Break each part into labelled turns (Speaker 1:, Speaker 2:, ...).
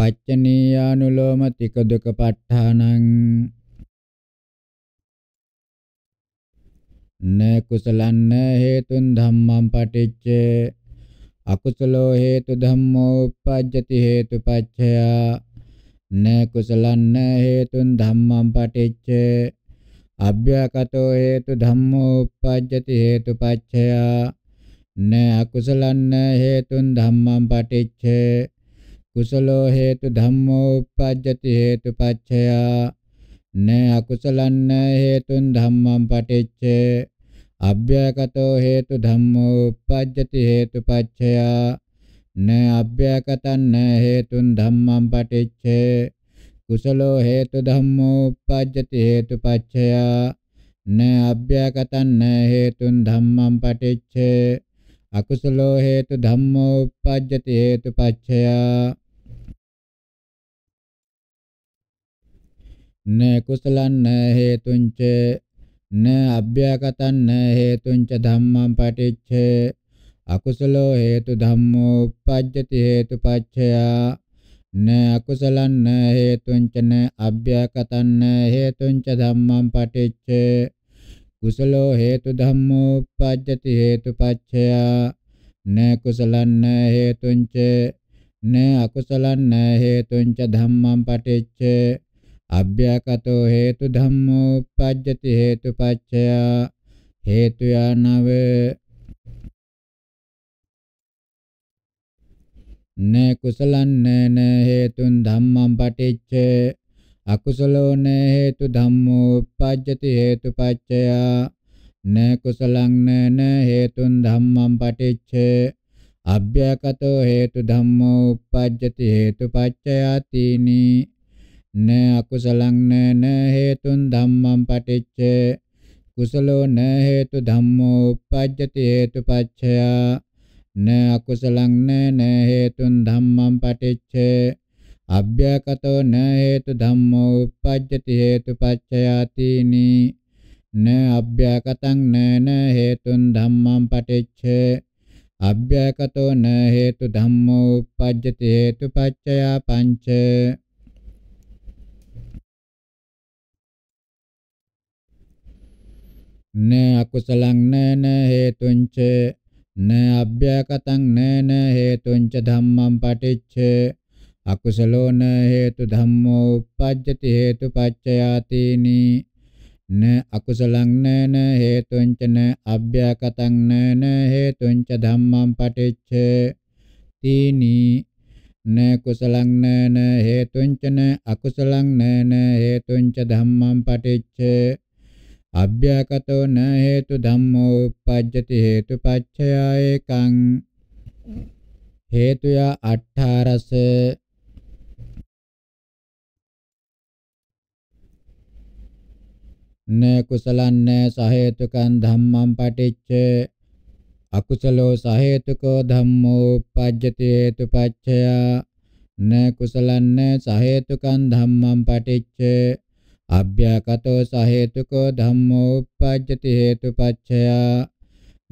Speaker 1: පච්චනීයානුලෝම තික දුක ප ဋ ාණං න කුසලන්න හේතුන් ධම්මං පටිච්ච අකුසලෝ හේතු ධම්මෝ uppajjati හේතුපච්චය න කුසලන්න හේතුන් ධම්මං පටිච්ච අභ්‍යකතෝ හේතු ධම්මෝ uppajjati හේතුපච්චය න අකුසලන්න හේතුන් ධම්මං පටිච්ච कुशलो हेतु धम्मोपजति हेतुपच्छया न अकुशलन्न हेतुं धम्मं पटिच्छे अव्यकतो हेतु धम्मोपजति हेतुपच्छया न अव्ययकतन्न हेतुं धम्मं पटिच्छे कुशलो हेतु धम्मोपजति हेतुपच्छया न अव्ययकतन्न हेतुं धम्मं पटिच्छे අකුසලෝ හේතු ධම්මෝ uppajjati හේතුපච්චය න කුසලං න හේතුංච න අභ්‍යගතං න හේතුංච ධම්මං පටිච්ච අකුසලෝ හේතු ධම්මෝ uppajjati හේතුපච්චය න අකුසලං න හේතුංච න අභ්‍යගතං න හේතුංච ධම්මං පටිච්ච කුසලෝ හේතු ධම්මෝ උප්පජ්ජති හේතුපච්චය න කුසලං න හේතුංච න අකුසලං න හේතුංච ධම්මං පටිච්ච අභ්‍යකතෝ හේතු ධම්මෝ උප්පජ්ජති හේතුපච්චය හේතු යනව න කුසලං න හේතුන් ධම්මං පටිච්ච අකුසලෝ න හේතු ධම්මෝ uppajjati හේතුපච්චය න කුසලං න හේතුන් ධම්මං පටිච්ච අභ්‍යකතෝ හේතු ධම්මෝ uppajjati හේතුපච්චයාතිනි න අකුසලං න හේතුන් ධම්මං පටිච්ච කුසලෝ න හේතු ධම්මෝ uppajjati හේතුපච්චය න අකුසලං න හේතුන් ධම්මං පටිච්ච අභ්‍යකතෝ න හේතු ධම්මෝ uppajjati හේතු පච්චයාතිනි න අභ්‍යකතං න න හේතුන් ධම්මං පටිච්ච අභ්‍යකතෝ න හේතු ධම්මෝ uppajjati හේතු පච්චයා පංච න අකුසලං න න හේතුංච න අභ්‍යකතං න න හේතුංච ධම්මං පටිච්ච අකුසලෝන හේතු ධම්මෝ uppajjati හේතු පච්චයාතේනි න අකුසලං නන හේතුං ච න අභ්‍යකතං නන හේතුං ච ධම්මං පටිච්ච තීනි න කුසලං නන හේතුං ච න අකුසලං නන හේතුං ච ධම්මං පටිච්ච අභ්‍යකතෝ න හේතු ධම්මෝ uppajjati හේතු පච්චය ඒකං හේතුය අට්ඨාරස न कुशल सहेतुक धम्म पठिच्छ अकुशलो सहेतुको धम्मोपज्यते हेतुपच्छया न कुशल सहेतुक धम्म पठिच्छ अभ्याकतो सहेतुको धम्मोपज्यते हेतुपच्छया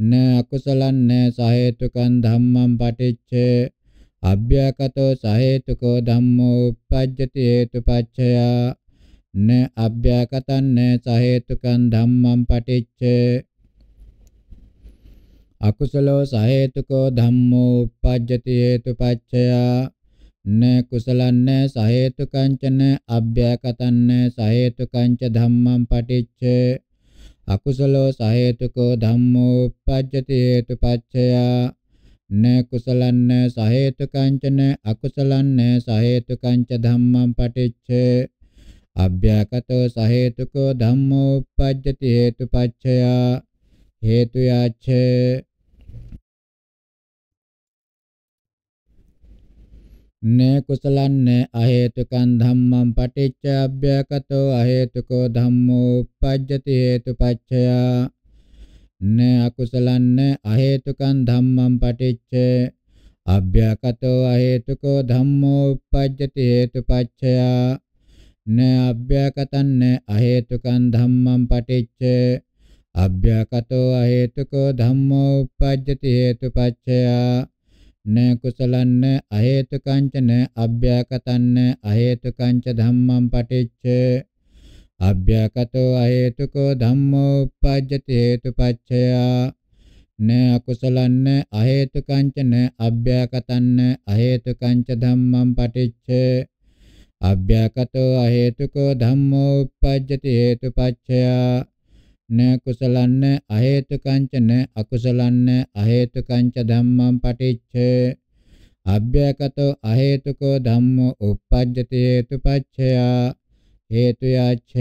Speaker 1: न अकुशल सहेतुक धम्म पठिच्छ अभ्याकतो सहेतुको धम्मोपज्यते हेतुपच्छया න අභ්‍යාකතං න සහේතුකං ධම්මං පටිච්ච අකුසලෝ සහේතුකෝ ධම්මෝ uppajjati hetupaccaya න කුසලං න සහේතුකං ච න අභ්‍යාකතං න සහේතුකං ච ධම්මං පටිච්ච අකුසලෝ සහේතුකෝ ධම්මෝ uppajjati hetupaccaya න කුසලං න සහේතුකං ච න අකුසලං න සහේතුකං ච ධම්මං පටිච්ච अव्याकतो सहेतुको धम्मोपज्यति हेतुपक्षया हेतुयाच्छ न कुशलं न अहेतुकं धम्मं पटिच्च अव्यकतो अहेतुको धम्मोपज्यति हेतुपक्षया न अकुशलं न अहेतुकं धम्मं पटिच्च अव्यकतो अहेतुको धम्मोपज्यति हेतुपक्षया න අභ්‍යකතං න අහේතුකං ධම්මං පටිච්ච අභ්‍යකතෝ අහේතුකෝ ධම්මෝ uppajjati හේතුපච්චය න කුසලං න අහේතුකං ච න අභ්‍යකතං න අහේතුකං ච ධම්මං පටිච්ච අභ්‍යකතෝ අහේතුකෝ ධම්මෝ uppajjati හේතුපච්චය න අකුසලං න අහේතුකං ච න අභ්‍යකතං න අහේතුකං ච ධම්මං පටිච්ච අභ්‍යකතෝ අහේතුකෝ ධම්මෝ uppajjati හේතුපච්චයා න කුසලන්න අහේතුකංච න අකුසලන්න අහේතුකංච ධම්මං පටිච්ච අභ්‍යකතෝ අහේතුකෝ ධම්මෝ uppajjati හේතුපච්චයා හේතුයච්ච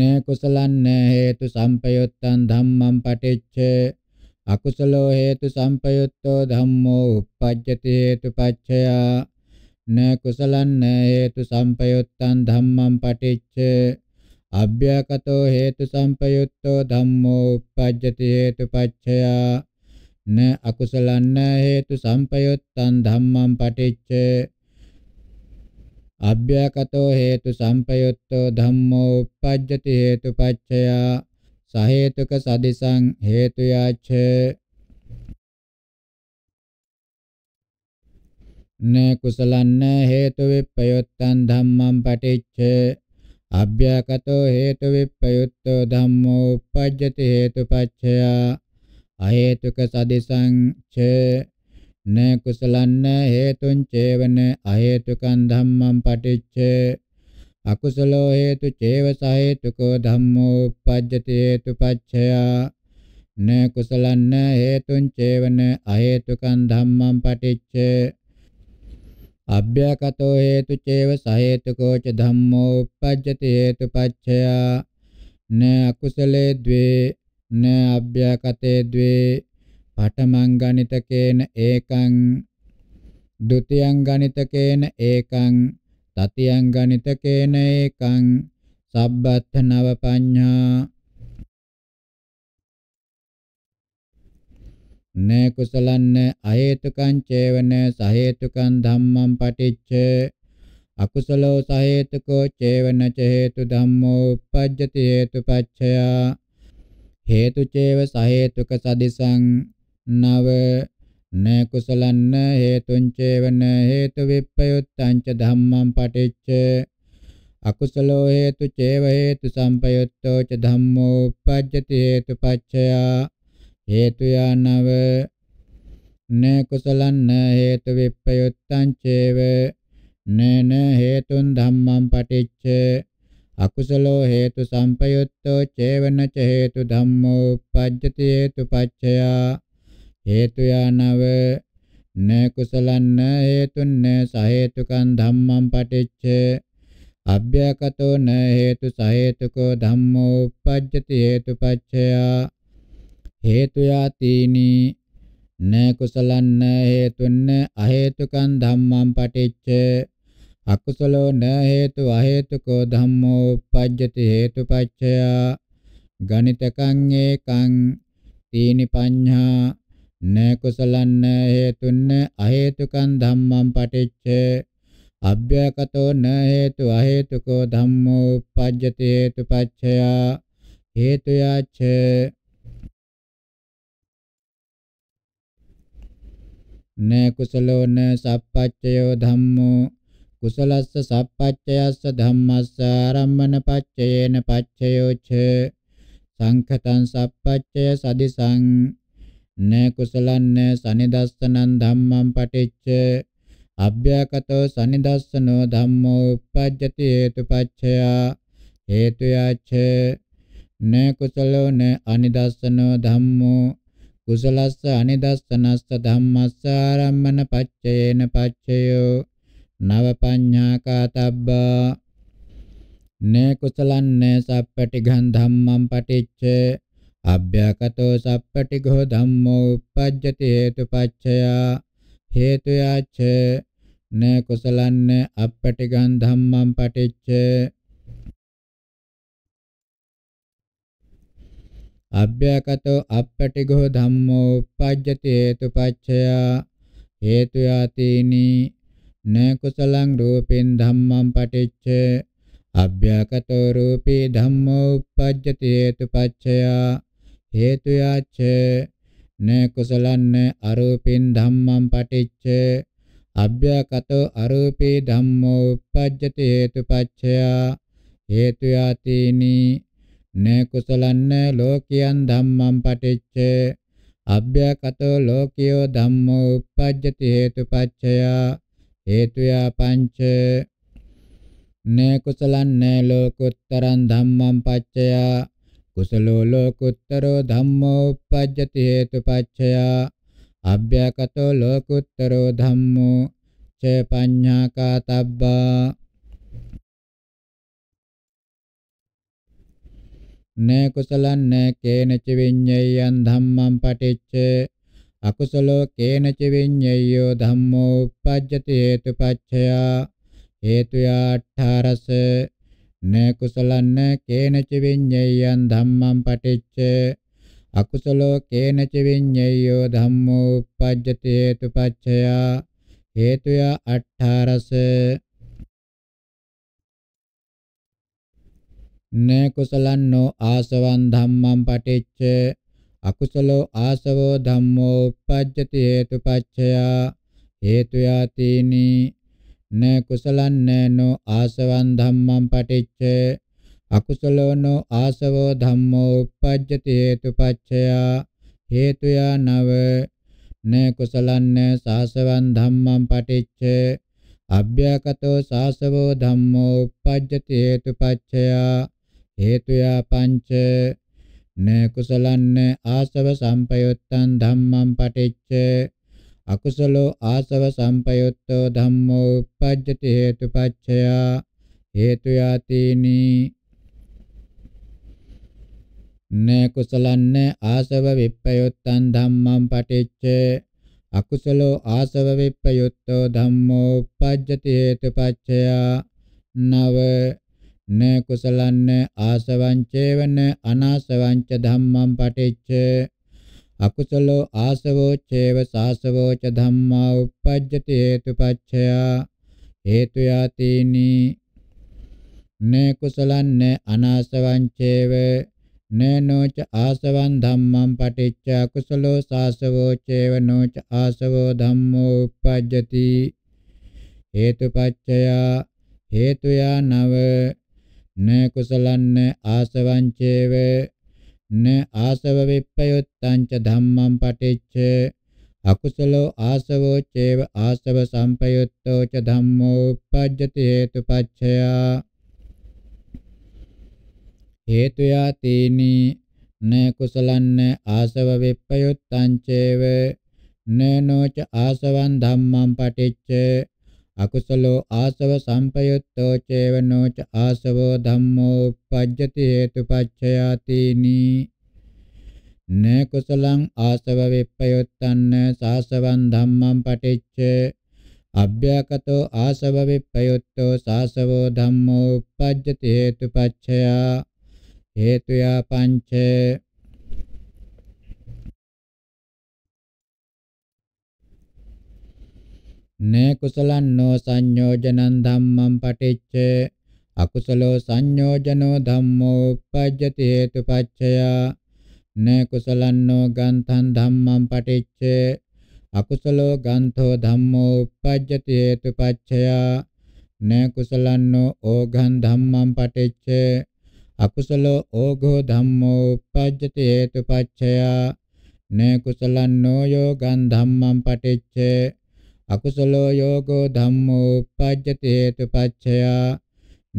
Speaker 1: න කුසලන්න හේතු සම්පයුත්තං ධම්මං පටිච්ච अकुशलो हेतु संपयुक्त धम्मो उपपद्यति हेतुपक्षया न कुशल न हेतु संपयुक्त धम्म पठिच्छ अभ्यकतो हेतु संपयुक्त धम्मो उपपद्यति हेतुपक्षया न अकुशल न हेतु संपयुक्त धम्म पठिच्छ अभ्यकतो हेतु संपयुक्त धम्मो उपपद्यति हेतुपक्षया සහේතුක සදිසං හේතුයාච න කුසලන්න හේතු විප්පයොත්තං ධම්මං පටිච්ච අභ්‍යකතෝ හේතු විප්පයුත්තෝ ධම්මෝ uppajjati හේතුපච්චය අහේතුක සදිසං ච න කුසලන්න හේතුං චේවන අහේතුකං ධම්මං පටිච්ච අකුසලෝ හේතු චේව සහේතුකෝ ධම්මෝ uppajjati හේතුපච්චයා න කුසලන්න හේතුං චේවන අහේතුකං ධම්මං පටිච්ච අභ්‍යකතෝ හේතු චේව සහේතුකෝ ච ධම්මෝ uppajjati හේතුපච්චයා න අකුසලේ द्वे න අභ්‍යකතේ द्वे පඨමං ගණිතකේන ඒකං ဒ ුතියං ගණිතකේන ඒකං තතියං ගණිතකේන ඒකං සබ්බත්ථ නව පඤ්ඤා නේ කුසලන්න අහේතුකං චේවන සහේතුකං ධම්මං පටිච්ච අකුසලෝ සහේතුකෝ චේවන ච හේතු ධම්මෝ uppajjati හේතුපච්චයා හේතු චේව සහේතුක සදිසං නව න කුසලන්න හේතුං චේවන හේතු විප්පයුත්තං ච ධම්මං පටිච්ච අකුසලෝ හේතු චේව හේතු සම්පයුත්තෝ ච ධම්මෝ uppajjati හේතු පච්චයා හේතු යනව න කුසලන්න හේතු විප්පයුත්තං චේව නේන හේතුන් ධම්මං පටිච්ච අකුසලෝ හේතු සම්පයුත්තෝ චේවන ච හේතු ධම්මෝ uppajjati හේතු පච්චයා හේතු යනව න කුසලන්න හේතුන්න සහේතුකං ධම්මං පටිච්ච අභ්‍යකතෝ න හේතු සහේතුකෝ ධම්මෝ uppajjati හේතුපච්චය හේතු යතිනි න කුසලන්න හේතුන්න අහේතුකං ධම්මං පටිච්ච අකුසලෝ න හේතු අහේතුකෝ ධම්මෝ uppajjati හේතුපච්චය ගණිතකං ඒකං තීනි පඤ්ඤා න කුසලන්න හේතුන්න අහේතුකං ධම්මං පටිච්ච අභ්‍යකතෝ න හේතු අහේතුකෝ ධම්මෝ උපජ්ජති හේතුපච්චය හේතුයච්ච න කුසලෝ න සප්පච්චයෝ ධම්මෝ කුසලස්ස සප්පච්චයස්ස ධම්මස්ස ආරම්මන පච්චයේන පච්චයෝ ච සංඛතං සප්පච්චය සදිසං න කුසලං සනිදස්සනං ධම්මං පටිච්ච අභ්‍යකතෝ සනිදස්සනෝ ධම්මෝ uppajjati hetupaccaya හේතු යච්ච න කුසලෝ න අනිදස්සනෝ ධම්මෝ කුසලස්ස අනිදස්සනස්ස ධම්මස්ස ආරම්මන පච්චයේන පච්චයෝ නව පඤ්ඤාකාතබ්බා න කුසලන්න සප්පටිඝං ධම්මං පටිච්ච අභ්‍යකතෝ සප්පටිඝෝ ධම්මෝ uppajjati හේතුපච්චයා හේතුයාච න කුසලන්න අපටිගන් ධම්මං පටිච්ච අභ්‍යකතෝ අපටිඝෝ ධම්මෝ uppajjati හේතුපච්චයා හේතුයාතීනි න කුසලං රූපෙන් ධම්මං පටිච්ච අභ්‍යකතෝ රූපේ ධම්මෝ uppajjati හේතුපච්චයා හේතුයාච න කුසලන්න අරූපින් ධම්මං පටිච්ච අභ්‍යකතෝ අරූපේ ධම්මෝ uppajjati හේතුපච්චය හේතුයාතීනි න කුසලන්න ලෝකියන් ධම්මං පටිච්ච අභ්‍යකතෝ ලෝකියෝ ධම්මෝ uppajjati හේතුපච්චය හේතුයා පංච න කුසලන්න ලෝකුත්තරං ධම්මං පච්චයා කුසලෝ ලෝකුත්තරෝ ධම්මෝ uppajjati හේතුපච්චයා අභ්‍යකතෝ ලෝකුත්තරෝ ධම්මෝ ච පඤ්ඤාකාතබ්බා නේ කුසලං නේ කේනච විඤ්ඤයං ධම්මං පටිච්ච අකුසලෝ කේනච විඤ්ඤයෝ ධම්මෝ uppajjati හේතුපච්චයා හේතුයා 18 න කුසලන්න කේනච විඤ්ඤයං ධම්මං පටිච්ච අකුසලෝ කේනච විඤ්ඤයෝ ධම්මෝ uppajjati hetupaccaya හේතුය 18 න කුසලන්නෝ ආසවං ධම්මං පටිච්ච අකුසලෝ ආසවෝ ධම්මෝ uppajjati hetupaccaya හේතුය තීනී න කුසලං නෝ ආසවං ධම්මං පටිච්ච අකුසලෝ නෝ ආසවෝ ධම්මෝ uppajjati hetupaccaya hetuya nav න කුසලං සාසවං ධම්මං පටිච්ච අභ්‍යකතෝ සාසවෝ ධම්මෝ uppajjati hetupaccaya hetuya panch න කුසලං ආසව සම්පයුත්තං ධම්මං පටිච්ච අකුසලෝ ආසව සම්පයුත්තෝ ධම්මෝ uppajjati හේතුපච්චය හේතු යාතිනි නේ කුසලන්න ආසව විප්පයුත්තං ධම්මං පටිච්ච අකුසලෝ ආසව විප්පයුත්තෝ ධම්මෝ uppajjati හේතුපච්චය නව නේ කුසලන්න ආසවං චේවන අනාසවං ච ධම්මං පටිච්ච අකුසලෝ ආසවෝ චේව සාසවෝ ච ධම්මා uppajjati හේතුපච්චයා හේතු යතිනි නේ කුසලං නේ අනාසවං චේව නේනෝච ආසවං ධම්මං පටිච්ච අකුසලෝ සාසවෝ චේව නෝච ආසවෝ ධම්මෝ uppajjati හේතුපච්චය හේතුයා නව නේ කුසලං නේ ආසවං චේව න ආසව විප්පයුත්තං ච ධම්මං පටිච්ච අකුසලෝ ආසවෝ චේව ආසව සම්පයුත්තෝ ච ධම්මෝ uppajjati හේතුපච්චය හේතු යතිනි න කුසලන්න ආසව විප්පයුත්තං චේව නනෝච ආසවං ධම්මං පටිච්ච අකුසලෝ ආසව සම්පයුත්තෝ චේවනෝ ච ආසවෝ ධම්මෝ uppajjati හේතුපච්චයාතිනි න කුසලං ආසව විප්පයුත්තන්න සාසවං ධම්මං පටිච්ච අභ්‍යකතෝ ආසව විප්පයුත්තෝ සාසවෝ ධම්මෝ uppajjati හේතුපච්චයා හේතුයා පංචේ න කුසලන්නෝ සංයෝජනං ධම්මං පටිච්ච අකුසලෝ සංයෝජනෝ ධම්මෝ uppajjati hetupaccaya න කුසලන්නෝ ගන්තං ධම්මං පටිච්ච අකුසලෝ ගන්තෝ ධම්මෝ uppajjati hetupaccaya න කුසලන්නෝ ඕඝං ධම්මං පටිච්ච අකුසලෝ ඕඝෝ ධම්මෝ uppajjati hetupaccaya න කුසලන්නෝ යෝගං ධම්මං පටිච්ච අකුසලෝ යෝගෝ ධම්මෝ uppajjati hetupaccaya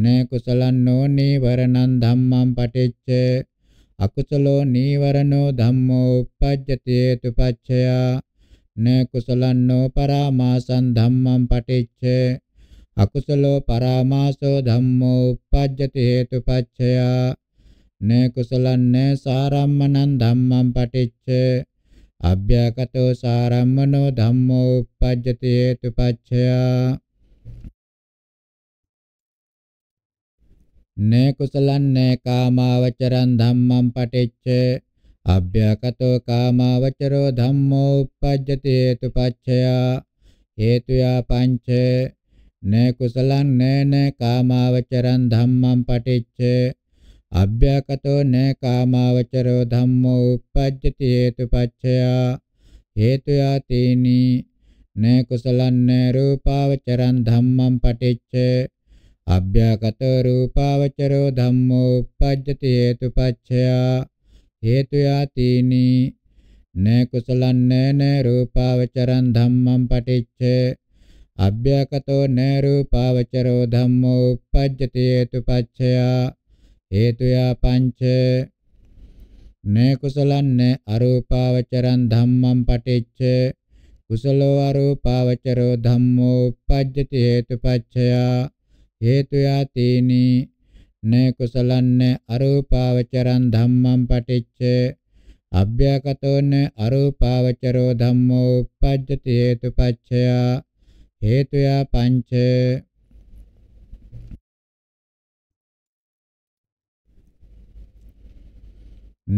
Speaker 1: න කුසලන්නෝ නීවරණං ධම්මං පටිච්ච අකුසලෝ නීවරණෝ ධම්මෝ uppajjati hetupaccaya න කුසලන්නෝ පරාමාසං ධම්මං පටිච්ච අකුසලෝ පරාමාසෝ ධම්මෝ uppajjati hetupaccaya න කුසලන්න සාරම්මනං ධම්මං පටිච්ච අභ්‍යකතෝ සාරම්මනෝ ධම්මෝ uppajjati hetupaccaya නේ කුසලං නේ කාමාවචරං ධම්මං පටිච්ච අභ්‍යකතෝ කාමාවචරෝ ධම්මෝ uppajjati hetupaccaya හේතුයා පංච නේ කුසලං නේ නේ කාමාවචරං ධම්මං පටිච්ච අභ්‍යකතෝ න කාමාවචරෝ ධම්මෝ uppajjati hetupaccaya හේතු යතේනි න කුසලං න රූපාවචරං ධම්මං පටිච්ච අභ්‍යකතෝ රූපාවචරෝ ධම්මෝ uppajjati hetupaccaya හේතු යතේනි න කුසලං න රූපාවචරං ධම්මං පටිච්ච අභ්‍යකතෝ න රූපාවචරෝ ධම්මෝ uppajjati hetupaccaya හේතුයා පංච නේ කුසලන්නේ අරූපාවචරං ධම්මං පටිච්ච කුසලෝ අරූපාවචරෝ ධම්මෝ uppajjati හේතුපච්චයා හේතුයා තීනි නේ කුසලන්නේ අරූපාවචරං ධම්මං පටිච්ච අභ්‍යකතෝන අරූපාවචරෝ ධම්මෝ uppajjati හේතුපච්චයා හේතුයා පංච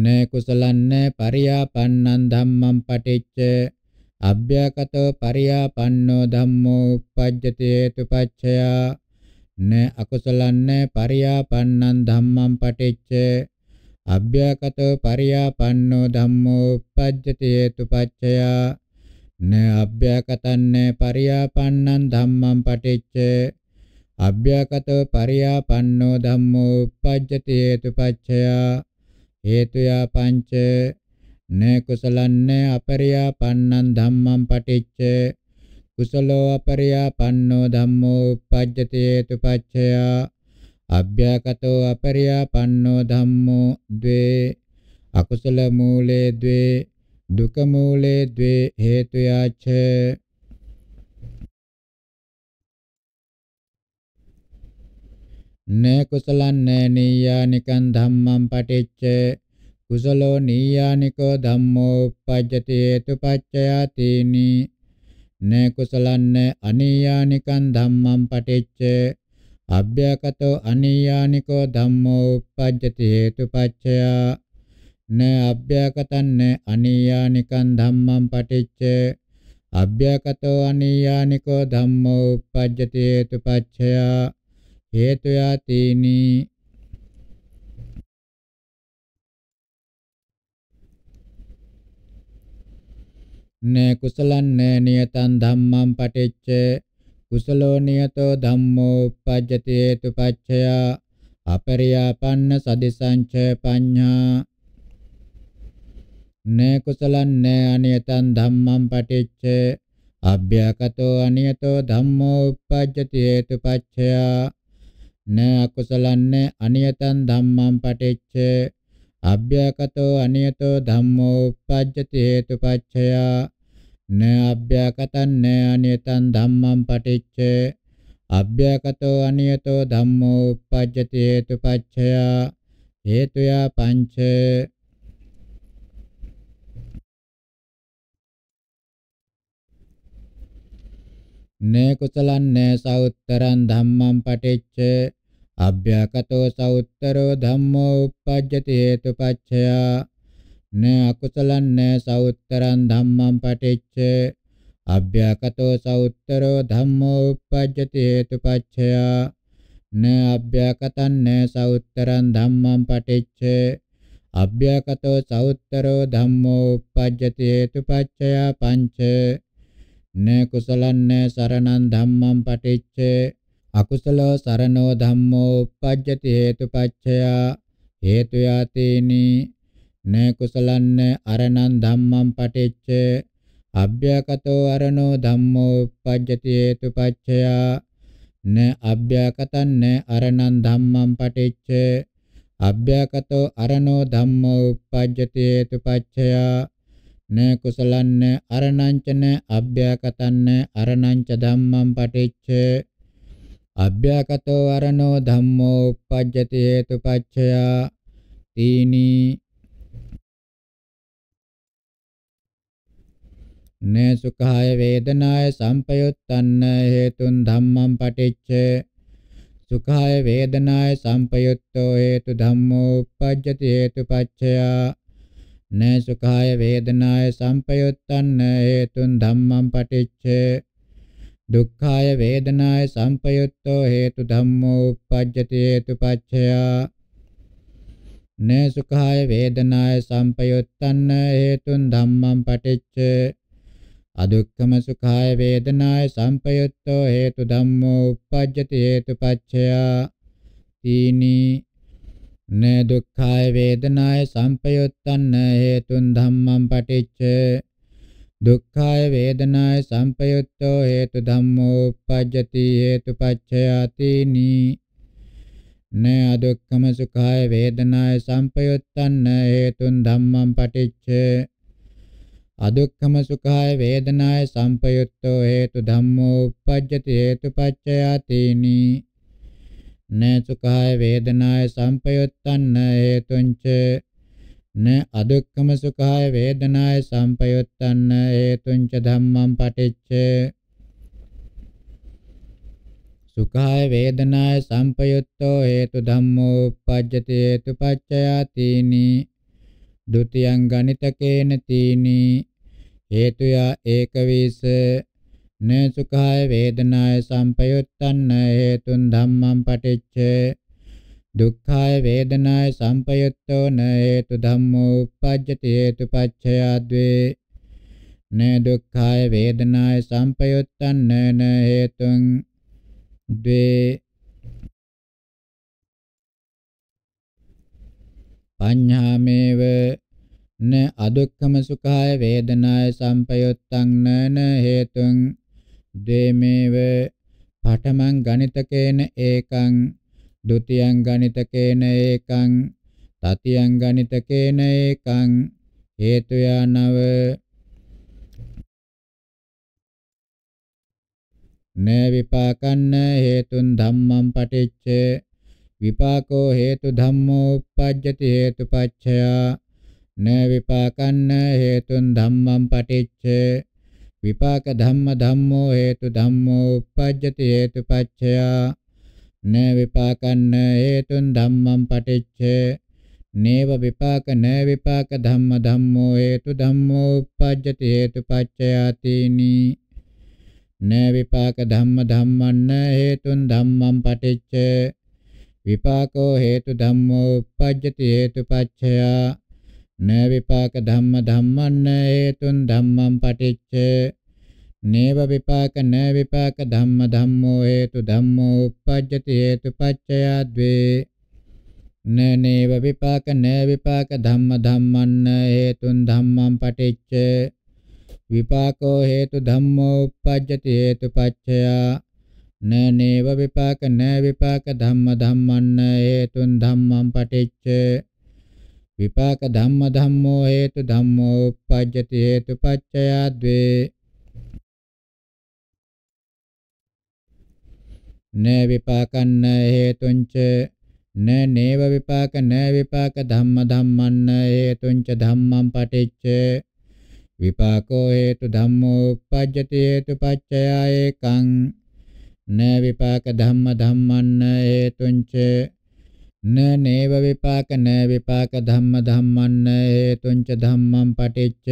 Speaker 1: න කුසලන්න පරියාපන්නං ධම්මං පටිච්ච අභ්‍යකතෝ පරියාපන්නෝ ධම්මෝ uppajjati hetupaccaya න අකුසලන්න පරියාපන්නං ධම්මං පටිච්ච අභ්‍යකතෝ පරියාපන්නෝ ධම්මෝ uppajjati hetupaccaya න අභ්‍යකතන්න පරියාපන්නං ධම්මං පටිච්ච අභ්‍යකතෝ පරියාපන්නෝ ධම්මෝ uppajjati hetupaccaya හේතුයා පංච න කුසලන්න අපරියාපන්නං ධම්මං පටිච්ච කුසලෝ අපරියාපන්නෝ ධම්මෝ uppajjati hetupaccaya අභ්‍යකතෝ අපරියාපන්නෝ ධම්මෝ ද්වේ අකුසල මූලේ ද්වේ දුක මූලේ ද්වේ හේතුයාච න කුසලං න නීයානිකං ධම්මං පටිච්ච කුසලෝ නීයානිකෝ ධම්මෝ uppajjati hetupaccaya tini න කුසලං න අනීයානිකං ධම්මං පටිච්ච අභ්‍යකතෝ අනීයානිකෝ ධම්මෝ uppajjati hetupaccaya න අභ්‍යකතං න අනීයානිකං ධම්මං පටිච්ච අභ්‍යකතෝ අනීයානිකෝ ධම්මෝ uppajjati hetupaccaya හේතු යතිනි නේ කුසලං නේ නියතං ධම්මං පටිච්ච කුසලෝ නියතෝ ධම්මෝ uppajjati hetupaccaya අපරියාපන්න සදිසංච පඤ්ඤා නේ කුසලං නේ අනියතං ධම්මං පටිච්ච අභ්‍යකතෝ අනියතෝ ධම්මෝ uppajjati hetupaccaya න අකුසලන්න අනියතං ධම්මං පටිච්ච අභ්‍යකතෝ අනියතෝ ධම්මෝ uppajjati hetupaccaya න අභ්‍යකතං න අනියතං ධම්මං පටිච්ච අභ්‍යකතෝ අනියතෝ ධම්මෝ uppajjati hetupaccaya හේතුයා පංච න කුසලං න සෞත්තරං ධම්මං පටිච්ච අභ්‍යකතෝ සෞත්තරෝ ධම්මෝ uppajjati hetupaccaya න අකුසලං න සෞත්තරං ධම්මං පටිච්ච අභ්‍යකතෝ සෞත්තරෝ ධම්මෝ uppajjati hetupaccaya න අභ්‍යකතං න සෞත්තරං ධම්මං පටිච්ච අභ්‍යකතෝ සෞත්තරෝ ධම්මෝ uppajjati hetupaccaya පංච න කුසලං න සරණං ධම්මං පටිච්ච අකුසලෝ සරණෝ ධම්මෝ uppajjati හේතුපච්චයා හේතු යතේනි න කුසලං න අරණං ධම්මං පටිච්ච අභ්‍යකතෝ අරණෝ ධම්මෝ uppajjati හේතුපච්චයා න අභ්‍යකතං න අරණං ධම්මං පටිච්ච අභ්‍යකතෝ අරණෝ ධම්මෝ uppajjati හේතුපච්චයා න කුසලන්න අරණංචන අභ්‍යාකතන්න අරණංච ධම්මං පටිච්ච අභ්‍යාකතෝ අරණෝ ධම්මෝ uppajjati හේතුපච්චය තීනි න සුඛාය වේදනාය සම්පයුත්තන්න හේතුන් ධම්මං පටිච්ච සුඛාය වේදනාය සම්පයුත්තෝ හේතු ධම්මෝ uppajjati හේතුපච්චය න සුඛාය වේදනාය සම්පයුත්තං හේතුන් ධම්මං පටිච්චේ දුක්ඛාය වේදනාය සම්පයුත්තෝ හේතු ධම්මෝ uppajjati හේතුපච්චයා න සුඛාය වේදනාය සම්පයුත්තං හේතුන් ධම්මං පටිච්චේ අදුක්ඛම සුඛාය වේදනාය සම්පයුත්තෝ හේතු ධම්මෝ uppajjati හේතුපච්චයා තීනී න දුක්ඛාය වේදනාය සම්පයුත්තන්න හේතුන් ධම්මං පටිච්ච දුක්ඛාය වේදනාය සම්පයුත්තෝ හේතු ධම්මෝ uppajjati හේතුපච්චයාතිනි න අදුක්ඛම සුඛාය වේදනාය සම්පයුත්තන්න හේතුන් ධම්මං පටිච්ච අදුක්ඛම සුඛාය වේදනාය සම්පයුත්තෝ හේතු ධම්මෝ uppajjati හේතුපච්චයාතිනි න සුඛාය වේදනාය සම්පයුත්තන්න හේතුංච න අදුක්ඛම සුඛාය වේදනාය සම්පයුත්තන්න හේතුංච ධම්මං පටිච්ච සුඛාය වේදනාය සම්පයුත්තෝ හේතු ධම්මෝ uppajjati හේතු පච්චයාතිනි ဒ ුතියං ගණිතකේන තීනි හේතුයා ඒකවිස න සුඛාය වේදනාය සම්පයුත්තන්න හේතුන් ධම්මං පටිච්ච දුක්ඛාය වේදනාය සම්පයුත්තෝ න හේතු ධම්මෝ uppajjati හේතුපච්චයාද්වේ න දුක්ඛාය වේදනාය සම්පයුත්තන්න න හේතුං ද්වේ පඤ්ඤාමේව න අදුක්ඛම සුඛාය වේදනාය සම්පයුත්තං න හේතුං දේමේව පඨමං ගණිතකේන ඒකං ဒ ුතියං ගණිතකේන ඒකං තතියං ගණිතකේන ඒකං හේතුයානව නේ විපාකන්න හේතුන් ධම්මං පටිච්ච විපාකෝ හේතු ධම්මෝ uppajjati හේතුපච්චයා න විපාකන්න හේතුන් ධම්මං පටිච්ච විපාක ධම්ම ධම්මෝ හේතු ධම්මෝ uppajjati හේතුපච්චයා න විපාකන්න හේතුන් ධම්මං පටිච්චේ නේව විපාක න විපාක ධම්ම ධම්මෝ හේතු ධම්මෝ uppajjati හේතුපච්චයාතිනි න විපාක ධම්ම ධම්මන්න හේතුන් ධම්මං පටිච්චේ විපාකෝ හේතු ධම්මෝ uppajjati හේතුපච්චයා න විපාක ධම්ම ධම්මන්න හේතුන් ධම්මං පටිච්ච නේව විපාක න විපාක ධම්ම ධම්මෝ හේතු ධම්මෝ uppajjati හේතු පච්චය ද්වේ න නේව විපාක න විපාක ධම්ම ධම්මන්න හේතුන් ධම්මං පටිච්ච විපාකෝ හේතු ධම්මෝ uppajjati හේතු පච්චය න නේව විපාක න විපාක ධම්ම ධම්මන්න හේතුන් ධම්මං පටිච්ච විපාක ධම්ම ධම්මෝ හේතු ධම්මෝ uppajjati හේතු පච්චයා ද්වේ න විපාකන්න හේතුංච න නේව විපාක න විපාක ධම්ම ධම්මන්න හේතුංච ධම්මං පටිච්ච විපාකෝ හේතු ධම්මෝ uppajjati හේතු පච්චයා ඒකං න විපාක ධම්ම ධම්මන්න හේතුංච න නේව විපාක න විපාක ධම්ම ධම්මන්න හේතුංච ධම්මං පටිච්ච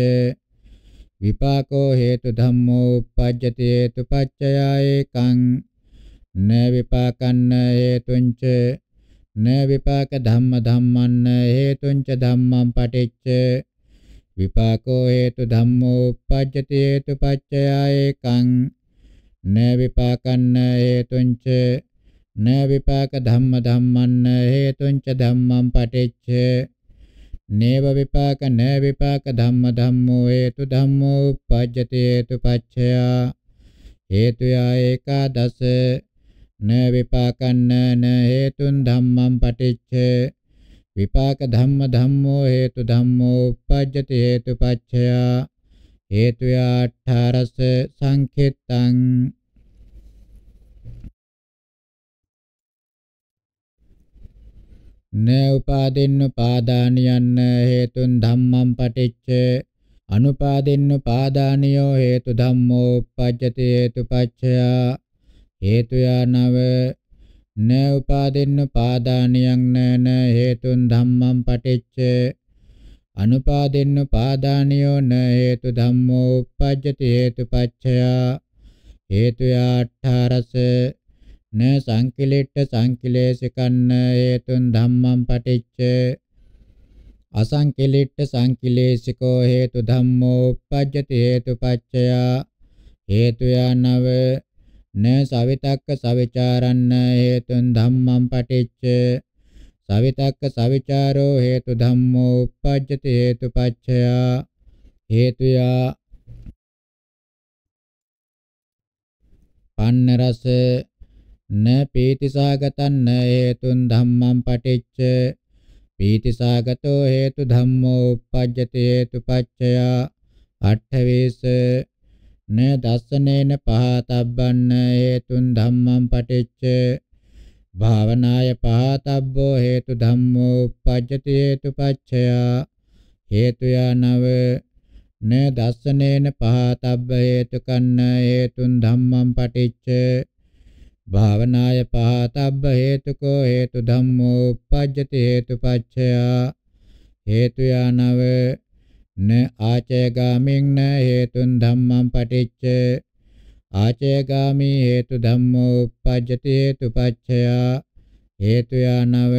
Speaker 1: විපාකෝ හේතු ධම්මෝ uppajjati හේතු පච්චයා ඒකං න විපාකන්න හේතුංච න විපාක ධම්ම ධම්මන්න හේතුංච ධම්මං පටිච්ච විපාකෝ හේතු ධම්මෝ uppajjati හේතු පච්චයා ඒකං න විපාකන්න හේතුංච න විපාක ධම්ම ධම්මන්න හේතුංච ධම්මං පටිච්ච නේව විපාක න විපාක ධම්ම ධම්මෝ හේතු ධම්මෝ උපජ්ජති හේතු පච්චය හේතු ඒකාදස න විපාකන්න න හේතුන් ධම්මං පටිච්ච විපාක ධම්ම ධම්මෝ හේතු ධම්මෝ උපජ්ජති හේතු පච්චය හේතු 18 සංඛිතං න උපාදින්න පාදානියන්න හේතුන් ධම්මං පටිච්ච අනුපාදින්න පාදානියෝ හේතු ධම්මෝ උපජ්ජති හේතුපච්චය හේතු යනව න උපාදින්න පාදානියං නන හේතුන් ධම්මං පටිච්ච අනුපාදින්න පාදානියෝ න හේතු ධම්මෝ උපජ්ජති හේතුපච්චය හේතු යාඨරස න සංකිලිට්ඨ සංකිලේශකන්න හේතුන් ධම්මං පටිච්ච අසංකිලිට්ඨ සංකිලේශිකෝ හේතු ධම්මෝ uppajjati හේතුපච්චය හේතුයනව න සවිතක්ක සවිචාරන්න හේතුන් ධම්මං පටිච්ච සවිතක්ක සවිචාරෝ හේතු ධම්මෝ uppajjati හේතුපච්චය හේතුයා පන්න රස න පීතිසාගතං න හේතුන් ධම්මං පටිච්ච පීතිසාගතෝ හේතු ධම්මෝ uppajjati හේතුපච්චය අට්ඨවේස න දස්සනේන පහතබ්බන්න හේතුන් ධම්මං පටිච්ච භාවනාය පහතබ්බෝ හේතු ධම්මෝ uppajjati හේතුපච්චය හේතුයනව න දස්සනේන පහතබ්බ හේතුකන්න හේතුන් ධම්මං පටිච්ච භාවනාය පහතබ්බ හේතුකෝ හේතු ධම්මෝ uppajjati හේතුපච්චයා හේතු යනව න ආචයගාමින් න හේතුන් ධම්මං පටිච්ච ආචයගාමි හේතු ධම්මෝ uppajjati හේතුපච්චයා හේතු යනව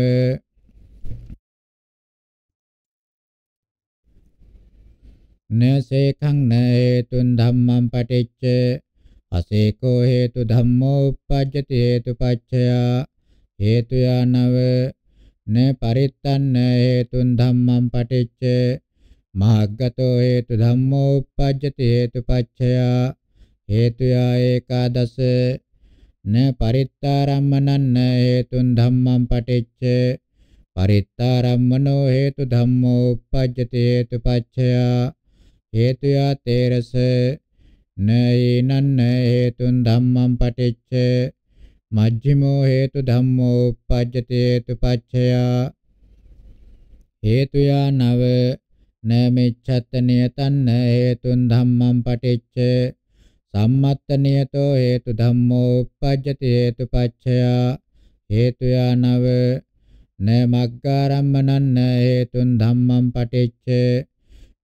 Speaker 1: නසේඛං න හේතුන් ධම්මං පටිච්ච අසේකෝ හේතු ධම්මෝ uppajjati හේතුපච්චයා හේතු යනව න පරිත්තන්න හේතුන් ධම්මං පටිච්ච මහග්ගතෝ හේතු ධම්මෝ uppajjati හේතුපච්චයා හේතු යායේකාදස න පරිත්තාරම්මනන්න හේතුන් ධම්මං පටිච්ච පරිත්තාරම්මනෝ හේතු ධම්මෝ uppajjati හේතුපච්චයා හේතු යා තේරස න ඒනන්න හේතුන් ධම්මං පටිච්ච මජ්ක්‍ධිමෝ හේතු ධම්මෝ uppajjate හේතු පච්චය හේතුයා නව න මෙච්ඡත්ත නියතන්න හේතුන් ධම්මං පටිච්ච සම්මත්ත නියතෝ හේතු ධම්මෝ uppajjate හේතු පච්චය හේතුයා නව න මග්ගාරම්මනන්න හේතුන් ධම්මං පටිච්ච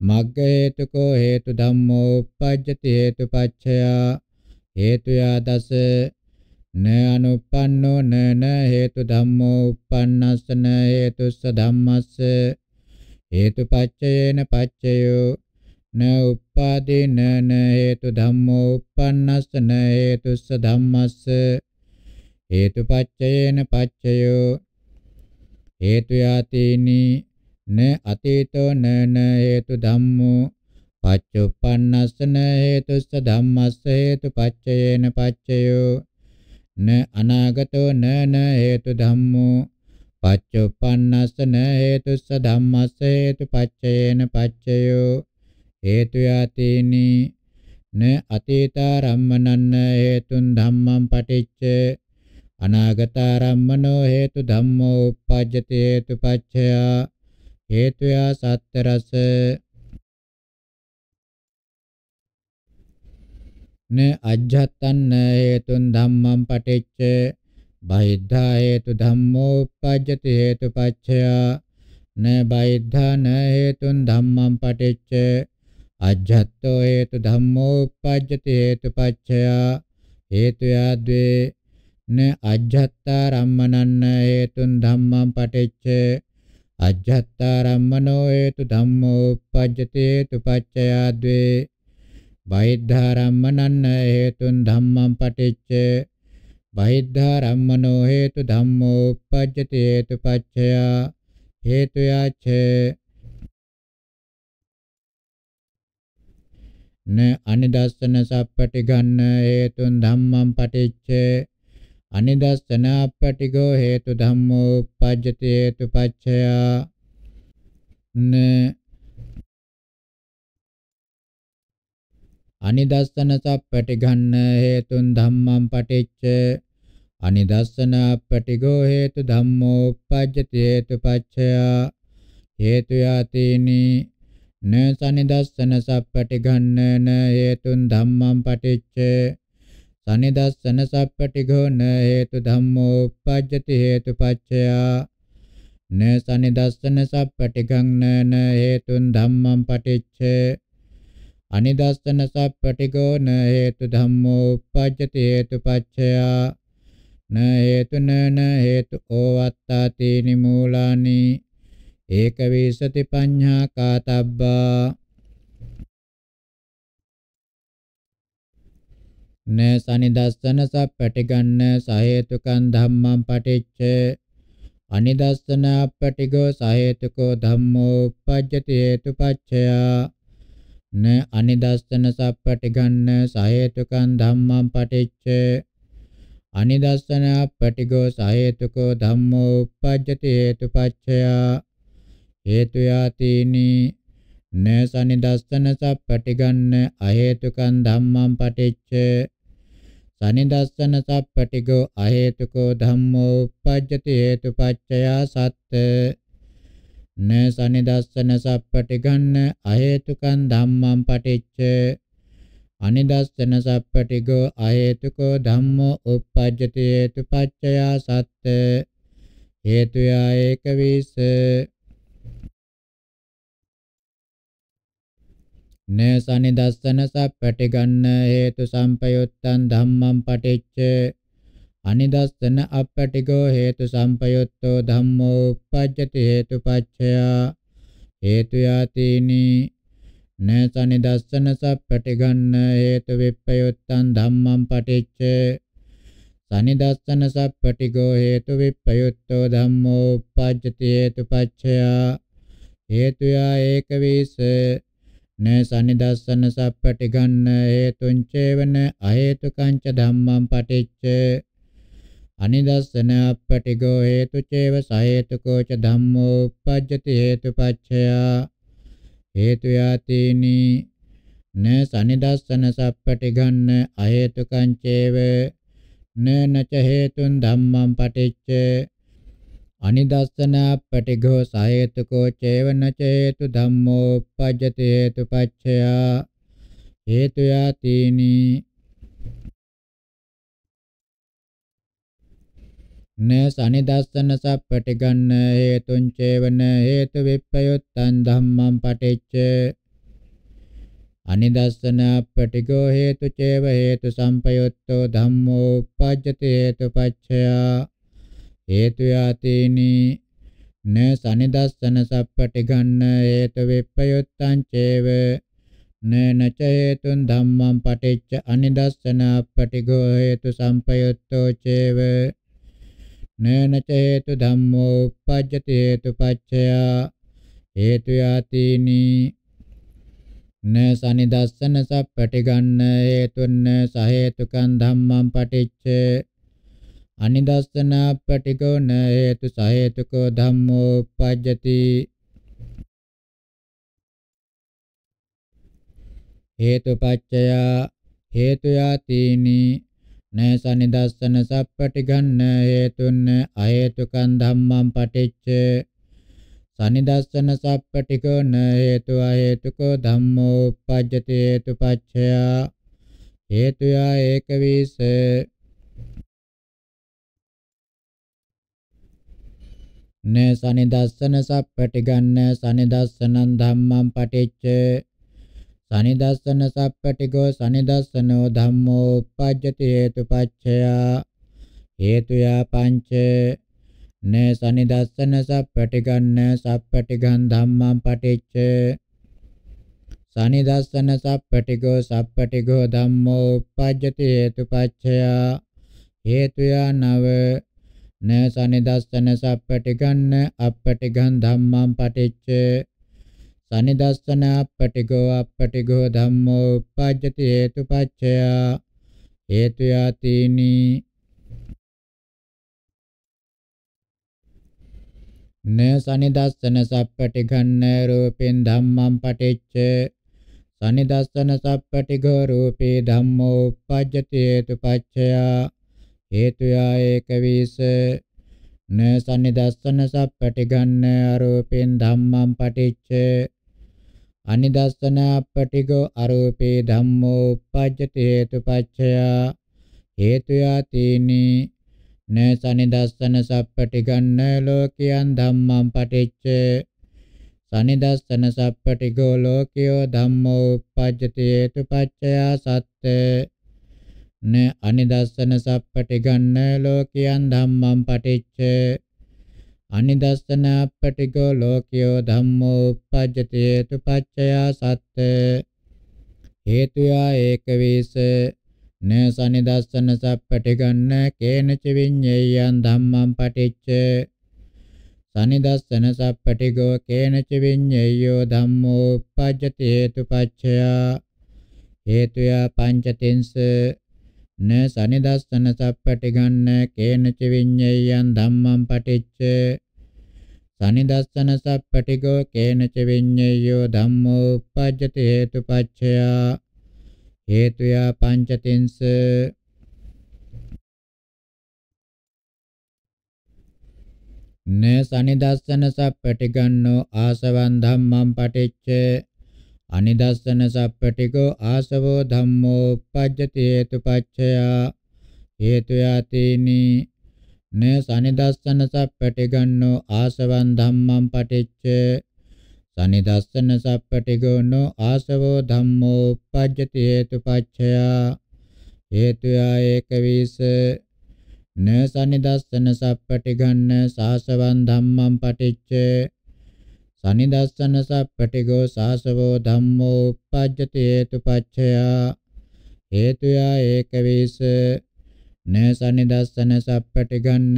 Speaker 1: මග්ග හේතුකෝ හේතු ධම්මෝ uppajjati හේතුපච්චයා හේතු යදස න අනුප්පන්නෝ න න හේතු ධම්මෝ uppannස්ස න හේතුස්ස ධම්මස්ස හේතුපච්චයේන පච්චයෝ න උප්පාදේ න න හේතු ධම්මෝ uppannස්ස න හේතුස්ස ධම්මස්ස හේතුපච්චයේන පච්චයෝ හේතු යාතේනි න අතීතෝ නන හේතු ධම්මෝ පච්චුප්පන්නස්සන හේතුස්ස ධම්මස්ස හේතු පච්චයේන පච්චයෝ න අනාගතෝ නන හේතු ධම්මෝ පච්චුප්පන්නස්සන හේතුස්ස ධම්මස්ස හේතු පච්චයේන පච්චයෝ හේතු යතේනි න අතීතාරම්මනන්න හේතුන් ධම්මං පටිච්ච අනාගතාරම්මනෝ හේතු ධම්මෝ uppajjati හේතු පච්චයා හේතුයා සත්‍ය රස න අජ්ජත්තන්න හේතුන් ධම්මං පටිච්ච බහිද්ධා හේතු ධම්මෝ uppajjati හේතුපච්චය න බහිද්ධා න හේතුන් ධම්මං පටිච්ච අජ්ජත්තෝ හේතු ධම්මෝ uppajjati හේතුපච්චය හේතුයා ද්වේ න අජ්ජත්තා රම්මනන්න හේතුන් ධම්මං පටිච්ච අජ්ජත්තාරම්මනෝ හේතු ධම්මෝ uppajjate tu paccayadve බහිද්ධාරම්මනන්න හේතුන් ධම්මං පටිච්ච බහිද්ධාරම්මනෝ හේතු ධම්මෝ uppajjate tu paccaya හේතු යච්ච න අනිදස්සන සප්පටි ගන්න හේතුන් ධම්මං පටිච්චේ අනිදස්සනාපටිගෝ හේතු ධම්මෝ උපජ්ජති හේතු පච්චය න අනිදස්සන සප්පටි ගන්න හේතුන් ධම්මං පටිච්ච අනිදස්සනාපටිගෝ හේතු ධම්මෝ උපජ්ජති හේතු පච්චය හේතු යතිනි න සනිදස්සන සප්පටි ගන්න න හේතුන් ධම්මං පටිච්ච තනිදස්සන සප්පටිඝෝන හේතු ධම්මෝ uppajjati හේතු පච්චයා න සනිදස්සන සප්පටිඝං නන හේතුන් ධම්මං පටිච්චේ අනිදස්සන සප්පටිඝෝන හේතු ධම්මෝ uppajjati හේතු පච්චයා න හේතුන න හේතු ඕවත්තාති නිමූලානි ඒක විසති පඤ්ඤා කාතබ්බා න සනිදස්සන සප්පටිගන්න සහේතුකං ධම්මං පටිච්ච අනිදස්සන අපටිගෝ සහේතුකෝ ධම්මෝ උපජ්ජති හේතුපච්චය න අනිදස්සන සප්පටිගන්න සහේතුකං ධම්මං පටිච්ච අනිදස්සන අපටිගෝ සහේතුකෝ ධම්මෝ උපජ්ජති හේතුපච්චය හේතු යාතිනි න සනිදස්සන සප්පටිගන්න අහේතුකං ධම්මං පටිච්ච සනිදස්සන සප්පටිගෝ අහේතුකෝ ධම්මෝ uppajjati හේතුපච්චයා සත්ත න සනිදස්සන සප්පටිගන්න අහේතුකං ධම්මං පටිච්ච අනිදස්සන සප්පටිගෝ අහේතුකෝ ධම්මෝ uppajjati හේතුපච්චයා සත්ත හේතුයා ඒක විස න සනිදස්සන සප්පටිගන්න හේතු සම්පයුත්තං ධම්මං පටිච්ච අනිදස්සන අප්පටිගෝ හේතු සම්පයුත්තෝ ධම්මෝ uppajjati හේතුපච්චය හේතු යතිනි න සනිදස්සන සප්පටිගන්න හේතු විප්පයුත්තං ධම්මං පටිච්ච සනිදස්සන සප්පටිගෝ හේතු විප්පයුත්තෝ ධම්මෝ uppajjati හේතුපච්චය හේතුයා ඒකවිස න සනිදස්සන සප්පටිගන්න හේතුං චේවන අහේතුකංච ධම්මං පටිච්ච අනිදස්සන අපටිගෝ හේතු චේව සහේතුකෝ ච ධම්මෝ uppajjati හේතුපච්චය හේතු යාතීනි න සනිදස්සන සප්පටිගන්න අහේතුකං චේව න නච හේතුන් ධම්මං පටිච්ච අනිදස්සනා පටිඝෝ සහේතුකෝ චේවන චේතු ධම්මෝ uppajjati hetu paccaya හේතු යතිනි නස අනිදස්සන සප්පටිගන්න හේතුං චේවන හේතු විප්පයුත්තං ධම්මං පටිච්ච අනිදස්සන පටිගෝ හේතු චේව හේතු සම්පයුත්තෝ ධම්මෝ uppajjati hetu paccaya හේතු යාතේනි න සනිදස්සන සප්පටි ගන්න හේතු විප්පයුත්තං චේව න නච හේතුන් ධම්මං පටිච්ච අනිදස්සන අපටිගෝ හේතු සම්පයුත්තෝ චේව න නච හේතු ධම්මෝ uppajjati හේතු පච්චය හේතු යාතේනි න සනිදස්සන සප්පටි ගන්න හේතුන් සහේතුකං ධම්මං පටිච්ච අනිදස්සන පටිකෝ න හේතු සහේතුකෝ ධම්මෝ උපජ්ජති හේතුපච්චය හේතු යාතිනි න සනිදස්සන සප්පටිගන්න හේතුන්න අහේතුකං ධම්මං පටිච්ච සනිදස්සන සප්පටිකෝ න හේතු අහේතුකෝ ධම්මෝ උපජ්ජති හේතුපච්චය හේතුයා ඒකවිස න සනිදස්සන සප්පටිගන්න සනිදස්සනං ධම්මං පටිච්ච සනිදස්සන සප්පටිගෝ සනිදස්සනෝ ධම්මෝ uppajjati hetupaccaya hetuya panca න සනිදස්සන සප්පටිගන්න සප්පටිගන් ධම්මං පටිච්ච සනිදස්සන සප්පටිගෝ සප්පටිගෝ ධම්මෝ uppajjati hetupaccaya hetuya nava න සනිදස්සන සප්පටිගන්න අප්පටිගන් ධම්මං පටිච්ච සනිදස්සන අප්පටිගෝ අප්පටිගෝ ධම්මෝ උපජ්ජති හේතුපච්චය හේතු යතිනි න සනිදස්සන සප්පටිගන්න රූපෙන් ධම්මං පටිච්ච සනිදස්සන සප්පටිගෝ රූපේ ධම්මෝ උපජ්ජති හේතුපච්චයා හේතුයා ඒකවිස න සම්නිදස්සන සප්පටිගන්න අරූපෙන් ධම්මං පටිච්ච අනිදස්සන අපටිගෝ අරූපේ ධම්මෝ උපජ්ජති හේතුපච්චය හේතුයා තීනි න සනිදස්සන සප්පටිගන්න ලෝකියන් ධම්මං පටිච්ච සනිදස්සන සප්පටිගෝ ලෝකියෝ ධම්මෝ උපජ්ජති හේතුපච්චය සත්ත්‍ය න අනිදස්සන සප්පටිගන්න ලෝකියන් ධම්මං පටිච්ච අනිදස්සන අපටිගෝ ලෝකියෝ ධම්මෝ uppajjati hetu paccaya satte hetuya ekavisa න සනිදස්සන සප්පටිගන්න කේනච විඤ්ඤේයං ධම්මං පටිච්ච සනිදස්සන සප්පටිගෝ කේනච විඤ්ඤේයෝ ධම්මෝ uppajjati hetu paccaya හේතුය පංචතින්ස න සනිදස්සන සප්පටිගන්න කේනච විඤ්ඤයං ධම්මං පටිච්ච සනිදස්සන සප්පටිගෝ කේනච විඤ්ඤයෝ ධම්මෝ uppajjati හේතුපච්චය හේතුයා පංචතින්ස න සනිදස්සන සප්පටිගන්නෝ ආසවං ධම්මං පටිච්ච අනිදස්සන සප්පටිකෝ ආසවෝ ධම්මෝ uppajjati hetupaccaya හේතු යතිනි න සනිදස්සන සප්පටිගන්නෝ ආසවං ධම්මං පටිච්ච සනිදස්සන සප්පටිගෝනෝ ආසවෝ ධම්මෝ uppajjati hetupaccaya හේතු යායක වීස න සනිදස්සන සප්පටිගන්න සාසවං ධම්මං පටිච්ච සනිදස්සන සප්පටිගෝ සාසවෝ ධම්මෝ uppajjati hetupaccaya හේතුයා ඒකවේස න සනිදස්සන සප්පටිගන්න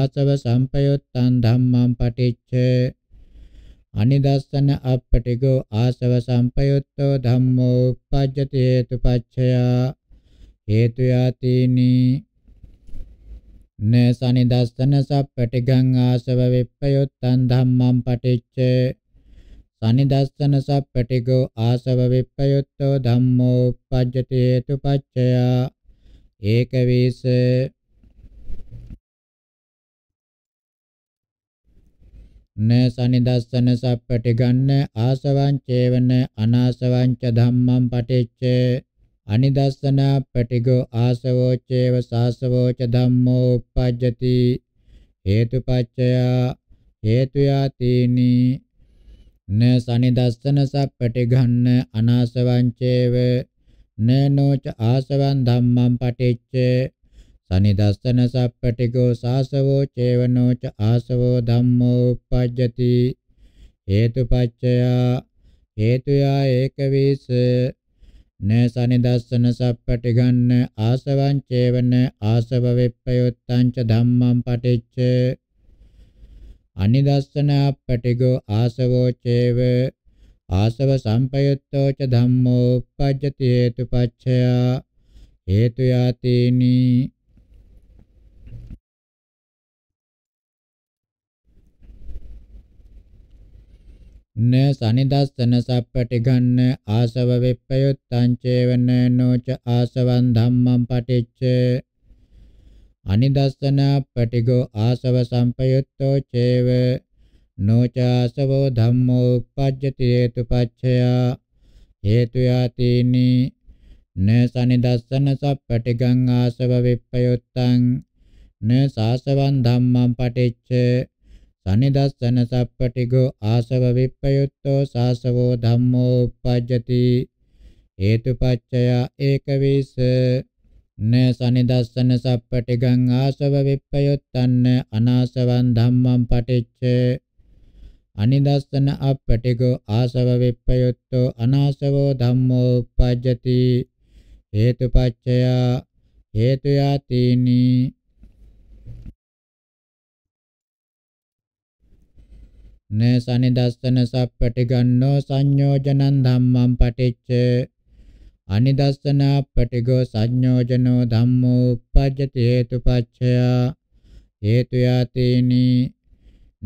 Speaker 1: ආසව සම්පයුත්තං ධම්මං පටිච්ච අනිදස්සන අප්පටිගෝ ආසව සම්පයුත්තෝ ධම්මෝ uppajjati hetupaccaya හේතුයා තීනී න සනිදස්සන සප්පටිගං ආසව විප්පයුත්තං ධම්මං පටිච්ච සනිදස්සන සප්පටිගෝ ආසව විප්පයුත්තෝ ධම්මෝ uppajjati hetupaccaya ඒකවීස න සනිදස්සන සප්පටිගන්න ආසවං චේවන අනාසවං ච ධම්මං පටිච්ච අනිදස්සනා පටිගෝ ආසවෝ චේව සාසවෝ ච ධම්මෝ uppajjati හේතුපච්චය හේතු යතිනි න සනිදස්සන සප්පටි ගන්න අනාසවං චේව නනෝච ආසවං ධම්මං පටිච්ච සනිදස්සන සප්පටි ගෝ සාසවෝ චේවනෝච ආසවෝ ධම්මෝ uppajjati හේතුපච්චය හේතුයා ඒකවිස න සනිදස්සන සප්පටි ගන්න ආසවං චේවන ආසව විප්පයුත්තං ච ධම්මං පටිච්ච අනිදස්සන අපටිගෝ ආසවෝ චේව ආසව සම්පයුත්තෝ ච ධම්මෝ උපජ්ජති හේතුපච්චය හේතු යාතේනී න සනිදස්සන සප්පටිගන්න ආසව වෙප්පයුත්තං චේවන නෝච ආසවං ධම්මං පටිච්ච අනිදස්සන පටිගෝ ආසව සම්පයුත්තෝ චේව නෝච ආසවෝ ධම්මෝ උපජ්ජති හේතුපච්චය හේතු යාතිනි න සනිදස්සන සප්පටිගං ආසව වෙප්පයුත්තං න සාසවං ධම්මං පටිච්ච සනිදස්සන සප්පටිගෝ ආසව විප්පයුත්තෝ සාසවෝ ධම්මෝ uppajjati හේතුපච්චය ඒකවිස න සනිදස්සන සප්පටිගං ආසව විප්පයුත්තන්න අනාසවං ධම්මං පටිච්ච අනිදස්සන අපටිගෝ ආසව විප්පයුත්තෝ අනාසවෝ ධම්මෝ uppajjati හේතුපච්චය හේතු යාතිනී න සනිදස්සන සප්පටිගන්නෝ සංයෝජනං ධම්මං පටිච්ච අනිදස්සන පටිගෝ සංයෝජනෝ ධම්මෝ uppajjati hetupaccaya හේතු යතේනි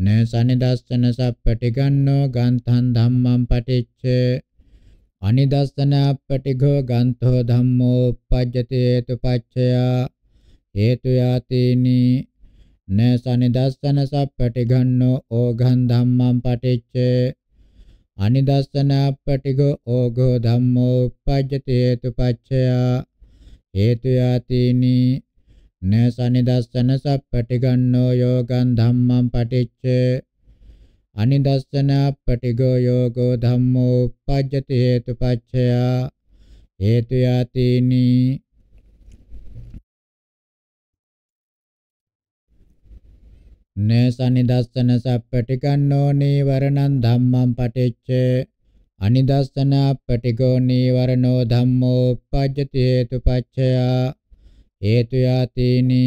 Speaker 1: න සනිදස්සන සප්පටිගන්නෝ ගන්තං ධම්මං පටිච්ච අනිදස්සන පටිගෝ ගන්තෝ ධම්මෝ uppajjati hetupaccaya හේතු යතේනි න සනිදස්සන සප්පටි ගන්නෝ ඕඝං ධම්මං පටිච්ච අනිදස්සන අපටිගෝ ඕඝෝ ධම්මෝ uppajjati hetupaccaya හේතු යතිනි න සනිදස්සන සප්පටි ගන්නෝ යෝගං ධම්මං පටිච්ච අනිදස්සන අපටිගෝ යෝගෝ ධම්මෝ uppajjati hetupaccaya හේතු යතිනි න සනිදස්සන සප්පටිකන්නෝ නීවරණං ධම්මං පටිච්ච අනිදස්සන අපටිගෝ නීවරණෝ ධම්මෝ uppajjati hetupaccaya හේතු යාතේනි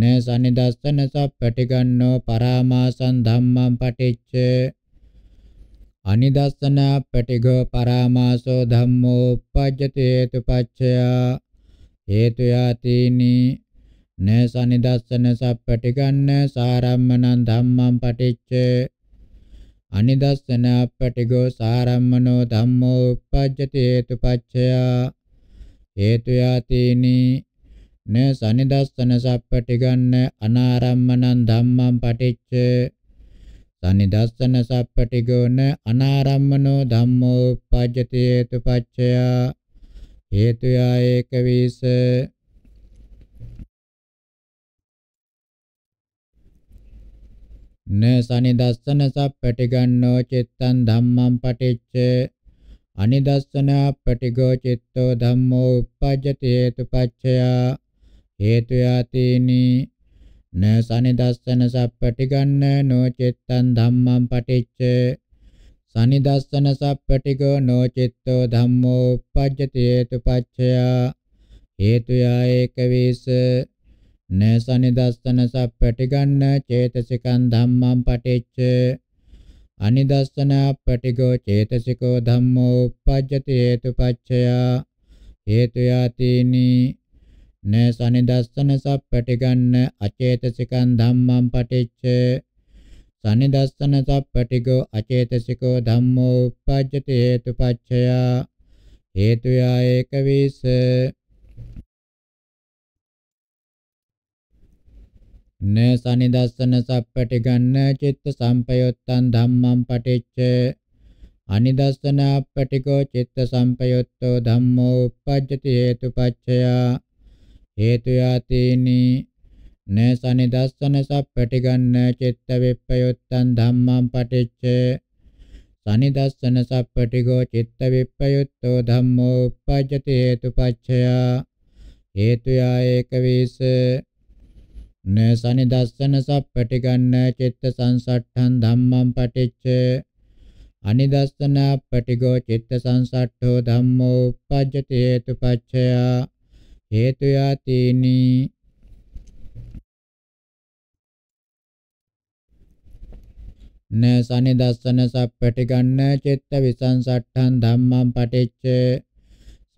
Speaker 1: න සනිදස්සන සප්පටිගන්නෝ පරාමාසං ධම්මං පටිච්ච අනිදස්සන අපටිගෝ පරාමාසෝ ධම්මෝ uppajjati hetupaccaya හේතු යාතේනි න සනිදස්සන සප්පටිගන්න සාරම්මනං ධම්මං පටිච්ච අනිදස්සන අපටිගෝ සාරම්මනෝ ධම්මෝ uppajjati hetupaccaya හේතු යතිනි න සනිදස්සන සප්පටිගන්න අනාරම්මනං ධම්මං පටිච්ච සනිදස්සන සප්පටිගෝන අනාරම්මනෝ ධම්මෝ uppajjati hetupaccaya හේතු යා ඒක වීස න සනිදස්සන සප්පටිගන්නෝ චිත්තං ධම්මං පටිච්ච අනිදස්සන පටිගෝ චිත්තෝ ධම්මෝ uppajjati hetupaccaya හේතු යතිනි න සනිදස්සන සප්පටිගන්න නෝ චිත්තං ධම්මං පටිච්ච සනිදස්සන සප්පටිගෝ නෝ චිත්තෝ ධම්මෝ uppajjati hetupaccaya හේතු යා ඒකවිස න සනිදස්සන සප්පටිගන්න චේතසිකං ධම්මං පටිච්ච අනිදස්සන පටිගෝ චේතසිකෝ ධම්මෝ uppajjati හේතුපච්චය හේතු යතිනි න සනිදස්සන සප්පටිගන්න අචේතසිකං ධම්මං පටිච්ච සනිදස්සන සප්පටිගෝ අචේතසිකෝ ධම්මෝ uppajjati හේතුපච්චය හේතු යා ඒක විස න සනිදස්සන සප්පටිගන්න චිත්ත සම්පයුත්තං ධම්මං පටිච්ච අනිදස්සන අපටිකෝ චිත්ත සම්පයුත්තෝ ධම්මෝ uppajjati හේතුපච්චය හේතු යතිනි න සනිදස්සන සප්පටිගන්න චිත්ත විප්පයුත්තං ධම්මං පටිච්ච සනිදස්සන සප්පටිකෝ චිත්ත විප්පයුත්තෝ ධම්මෝ uppajjati හේතුපච්චය හේතු යා ඒකවිස න සනිදස්සන සප්පටිගන්න චිත්ත සංසට්ඨං ධම්මං පටිච්ච අනිදස්සන පටිගෝ චිත්ත සංසට්ඨෝ ධම්මෝ uppajjati හේතුපච්චය හේතු යතිනි න සනිදස්සන සප්පටිගන්න චිත්ත විසංසට්ඨං ධම්මං පටිච්ච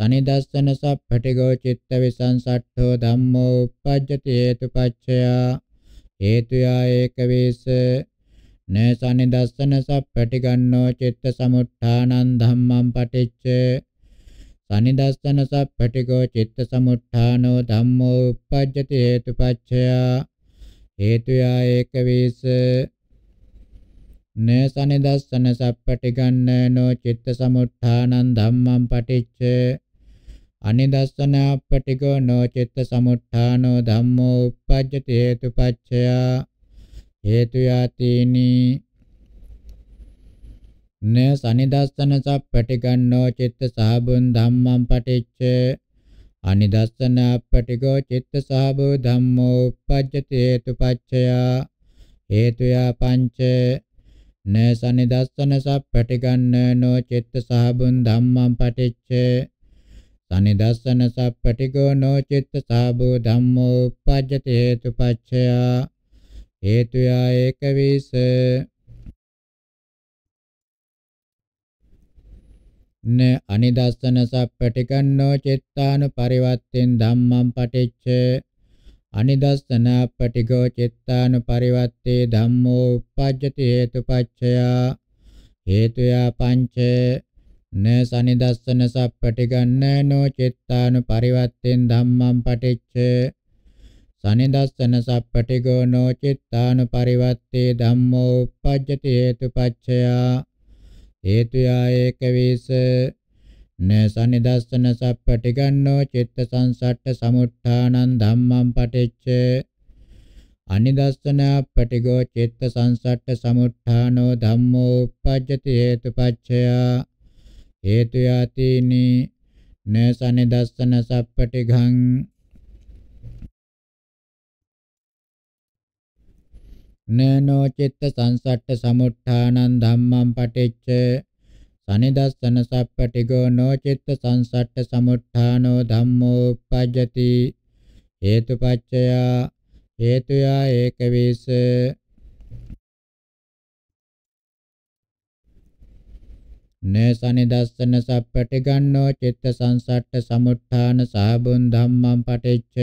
Speaker 1: සනිදස්සනස පටිගෝ චිත්ත විසංසට්ඨෝ ධම්මෝ uppajjati හේතුපච්චයා හේතුයා ඒකවේස න සනිදස්සනස පටිගන්නෝ චිත්ත සමුත්ථානං ධම්මං පටිච්ච සනිදස්සනස පටිගෝ චිත්ත සමුත්ථානෝ ධම්මෝ uppajjati හේතුපච්චයා හේතුයා ඒකවේස නේ සනිදස්සන සප්පටිගන්නනෝ චිත්ත සමුත්ථානං ධම්මං පටිච්ච අනිදස්සනා පටිගෝ නෝ චිත්ත සමුත්ථානෝ ධම්මෝ uppajjati හේතුපච්චය හේතු යතිනි න සනිදස්සන සප්පටිගන්නෝ චිත්ත සහබුන් ධම්මං පටිච්ච අනිදස්සන පටිගෝ චිත්ත සහබෝ ධම්මෝ uppajjati හේතුපච්චය හේතුය පංච න සනිදස්සන සප්පටිගන්න නෝ චිත්ත සහබුන් ධම්මං පටිච්ච තනිදස්සන සප්පටිගෝ නොචිත්ත සාබෝ ධම්මෝ uppajjati hetupaccaya හේතුයා ඒකවිස න අනිදස්සන සප්පටිගන්නෝ චිත්තාන පරිවත්තෙන් ධම්මං පටිච්ච අනිදස්සන පටිගෝ චිත්තාන පරිවත්තේ ධම්මෝ uppajjati hetupaccaya හේතුයා පංච න සනිදස්සන සප්පටිගන්න නෝ චිත්තානු පරිවත්තෙන් ධම්මං පටිච්ච සනිදස්සන සප්පටිගෝ නෝ චිත්තානු පරිවත්තේ ධම්මෝ uppajjati හේතුපච්චයා හේතුයා ඒකවිස න සනිදස්සන සප්පටිගන්නෝ චිත්ත සංසට්ඨ සමුත්ථානං ධම්මං පටිච්ච අනිදස්සන පටිගෝ චිත්ත සංසට්ඨ සමුත්ථානෝ ධම්මෝ uppajjati හේතුපච්චයා හේතු යතිනි නසනි දස්සන සප්පටි ඝං නනෝ චිත්ත සංසට්ඨ සමුත්ථානං ධම්මං පටිච්ච සනිදස්සන සප්පටිගෝ නෝ චිත්ත සංසට්ඨ සමුත්ථානෝ ධම්මෝ uppajjati හේතුපච්චය හේතුයා ඒකවිස න සනිදස්සන සප්පටි ගන්නෝ චිත්ත සංසට්ඨ සමුත්ථාන සාබුන් ධම්මං පටිච්ච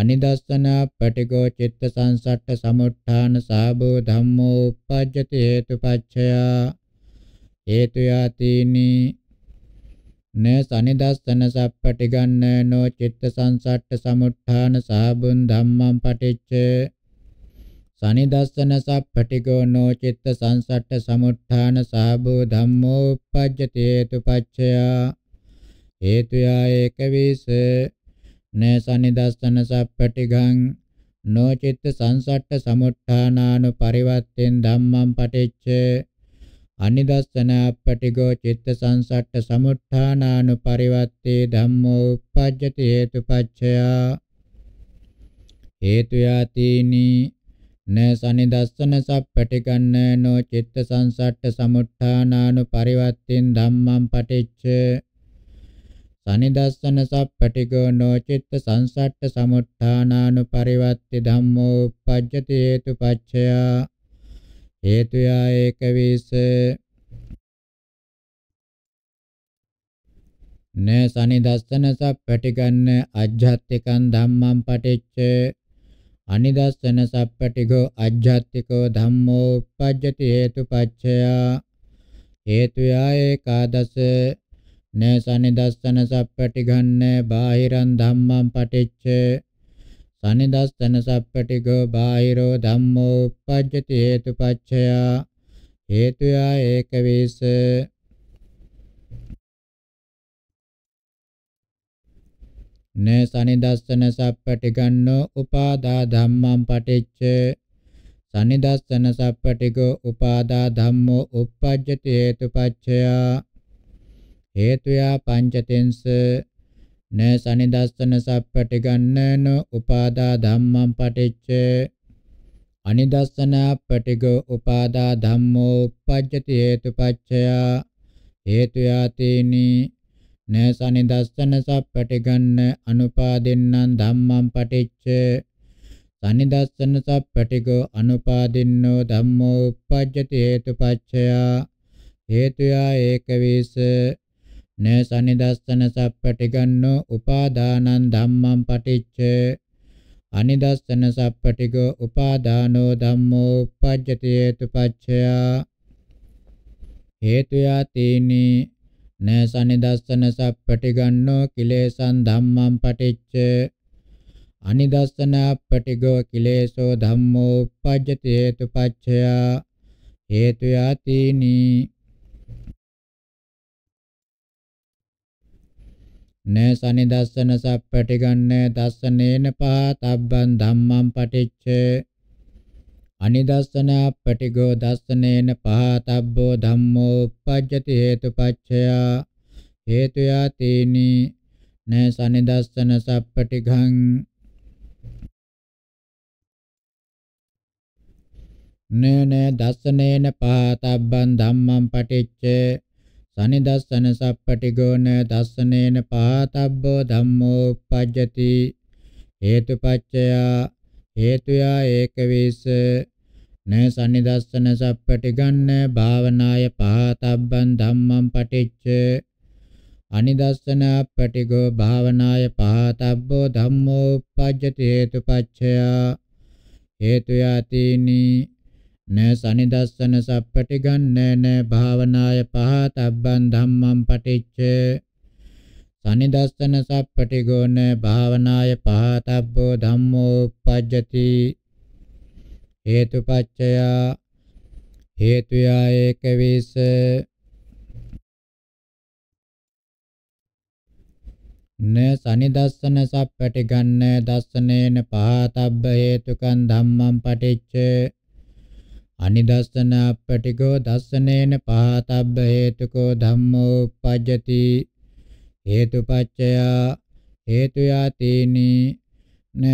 Speaker 1: අනිදස්සන පටිගෝ චිත්ත සංසට්ඨ සමුත්ථාන සාබෝ ධම්මෝ uppajjati හේතුපච්චය හේතු යතිනි න සනිදස්සන සප්පටි ගන්නෝ චිත්ත සංසට්ඨ සමුත්ථාන සාබුන් ධම්මං පටිච්ච සනිදස්සන සප්පටිගෝ නෝ චිත්ත සංසට්ඨ සමුත්ථාන සාභෝ ධම්මෝ uppajjati hetu paccaya හේතුයා ඒකවිස න සනිදස්සන සප්පටිගං නෝ චිත්ත සංසට්ඨ සමුත්ථානානු පරිවත්තෙන් ධම්මං පටිච්ච අනිදස්සන අපටිගෝ චිත්ත සංසට්ඨ සමුත්ථානානු පරිවත්තේ ධම්මෝ uppajjati hetu paccaya හේතු යතිනී න සනිදස්සන සප්පටිගන්න නෝ චිත්ත සංසට්ඨ සමුත්ථානානු පරිවත්තින් ධම්මං පටිච්ච සනිදස්සන සප්පටිගෝ නෝ චිත්ත සංසට්ඨ සමුත්ථානානු පරිවත්ති ධම්මෝ උපජ්ජති හේතු පච්චය හේතුයා ඒක වීස න සනිදස්සන සප්පටිගන්න අජ්ජත්තිකං ධම්මං පටිච්ච අනිදස්සන සප්පටිගෝ අජ්ජත්තිකෝ ධම්මෝ uppajjati හේතුපච්චයා හේතු යායේකාදස න සනිදස්සන සප්පටිගන්න බාහිරං ධම්මං පටිච්ච සනිදස්සන සප්පටිගෝ බාහිරෝ ධම්මෝ uppajjati හේතුපච්චයා හේතු යා ඒකවිස න සනිදස්සන සප්පටිගන්නෝ උපාදා ධම්මං පටිච්ච සනිදස්සන සප්පටිගෝ උපාදා ධම්මෝ uppajjati හේතුපච්චය හේතුයා පංචතෙන්ස න සනිදස්සන සප්පටිගන්නන උපාදා ධම්මං පටිච්ච අනිදස්සන පටිගෝ උපාදා ධම්මෝ uppajjati හේතුපච්චය හේතු යාතේනී න සනිදස්සන සප්පටිගන්න අනුපාදින්නම් ධම්මං පටිච්ච සනිදස්සන සප්පටිගෝ අනුපාදින්නෝ ධම්මෝ uppajjati hetupaccaya හේතුයා ඒකවිස න සනිදස්සන සප්පටිගන්නෝ උපාදානං ධම්මං පටිච්ච අනිදස්සන සප්පටිගෝ උපාදානෝ ධම්මෝ uppajjati hetupaccaya හේතුයා තීනී න සනිදස්සන සප්පටිගන්නෝ කිලේසං ධම්මං පටිච්ච අනිදස්සන පටිගෝ කිලේසෝ ධම්මෝ උපජ්ජති හේතුපච්චය හේතු යතිනි න සනිදස්සන සප්පටිගන්නේ දස්සනේන පහතබ්බං ධම්මං පටිච්ච අනිදස්සනා පටිගෝ දස්සනේන පහතබ්බෝ ධම්මෝ uppajjati හේතුපච්චයා හේතු යතේනි න සනිදස්සන සප්පටිඝං නේන දස්සනේන පහතබ්බං ධම්මං පටිච්ච සනිදස්සන සප්පටිගෝ න දස්සනේන පහතබ්බෝ ධම්මෝ uppajjati හේතුපච්චයා හේතුයා ඒකවිස න සනිදස්සන සප්පටි ගන්න භාවනාය පහතබ්බන් ධම්මං පටිච්ච අනිදස්සන අපටිගෝ භාවනාය පහතබ්බෝ ධම්මෝ uppajjati හේතුපච්චය හේතුයාතිනි න සනිදස්සන සප්පටි ගන්න න භාවනාය පහතබ්බන් ධම්මං පටිච්ච තනිදස්සන සප්පටිගෝන භාවනාය පහතබ්බෝ ධම්මෝ uppajjati හේතුපච්චය හේතුයා ඒකවිස න සනිදස්සන සප්පටිගන්න දස්සනේන පහතබ්බ හේතුකං ධම්මං පටිච්ච අනිදස්සන අපටිගෝ දස්සනේන පහතබ්බ හේතුකෝ ධම්මෝ uppajjati හේතුපච්චය හේතු යතිනි න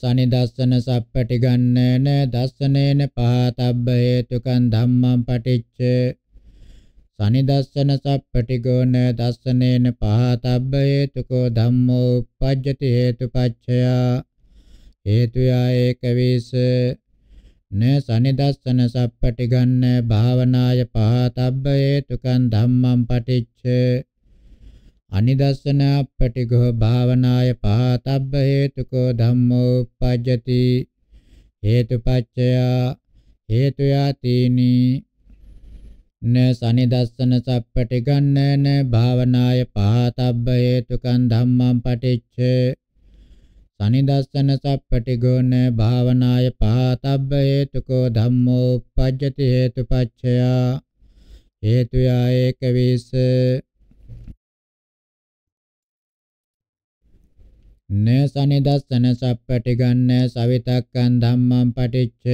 Speaker 1: සනිදස්සන සප්පටි ගන්න න දස්සනේන පහතබ්බ හේතුකං ධම්මං පටිච්ච සනිදස්සන සප්පටි ගෝන දස්සනේන පහතබ්බ හේතුකෝ ධම්මෝ උපජ්ජති හේතුපච්චය හේතුය ඒක විශේෂ න සනිදස්සන සප්පටිගන්න භාවනාය පහතබ්බ හේතුකං ධම්මං පටිච්ච අනිදස්සන අපටිගෝ භාවනාය පහතබ්බ හේතුකෝ ධම්මෝ uppajjati හේතුපච්චය හේතු යතිනි න සනිදස්සන සප්පටිගන්න න භාවනාය පහතබ්බ හේතුකං ධම්මං පටිච්ච සනිදස්සන සප්පටිගෝන භාවනාය පහතබ්බ හේතුකෝ ධම්මෝ uppajjati හේතුපච්චය හේතු යායක විස න සනිදස්සන සප්පටිගන්න සවිතක්කං ධම්මං පටිච්ච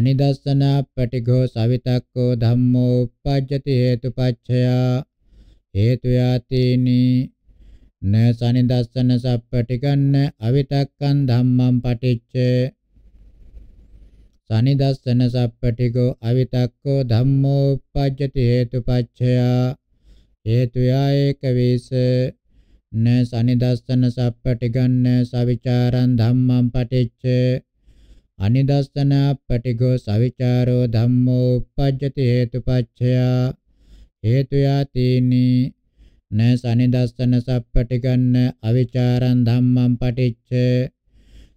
Speaker 1: අනිදස්සන පටිඝෝ සවිතක්කෝ ධම්මෝ uppajjati හේතුපච්චය හේතු යාතිනී න සනිදස්සන සප්පටිකන්න අවිතක්කන් ධම්මං පටිච්ච සනිදස්සන සප්පටිකෝ අවිතක්කෝ ධම්මෝ උපජ්ජති හේතුපච්චය හේතුයයක වේස න සනිදස්සන සප්පටිකන්න සවිචාරං ධම්මං පටිච්ච අනිදස්සන පටිගෝ සවිචාරෝ ධම්මෝ උපජ්ජති හේතුපච්චය හේතුයතිනී න සනිදස්සන සප්පටිගන්න අවිචාරං ධම්මං පටිච්ච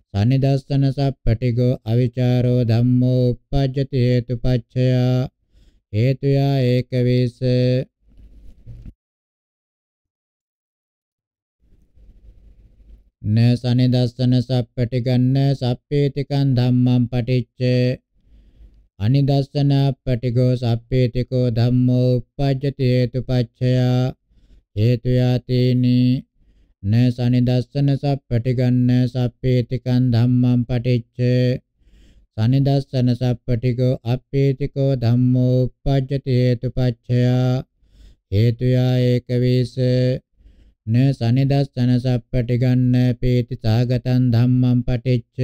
Speaker 1: සනිදස්සන සප්පටිගෝ අවිචාරෝ ධම්මෝ uppajjati හේතුපච්චය හේතුයා ඒකවේස න සනිදස්සන සප්පටිගන්න සප්පේතිකං ධම්මං පටිච්ච අනිදස්සන පටිගෝ සප්පේතිකෝ ධම්මෝ uppajjati හේතුපච්චය හේතු යතිනි න සනිදස්සන සප්පටිගන්න සප්පේතිකං ධම්මං පටිච්ච සනිදස්සන සප්පටිකෝ අප්පේතිකෝ ධම්මෝ uppajjati හේතුපච්චය හේතුය ඒක වේස න සනිදස්සන සප්පටිගන්න පේති සාගතං ධම්මං පටිච්ච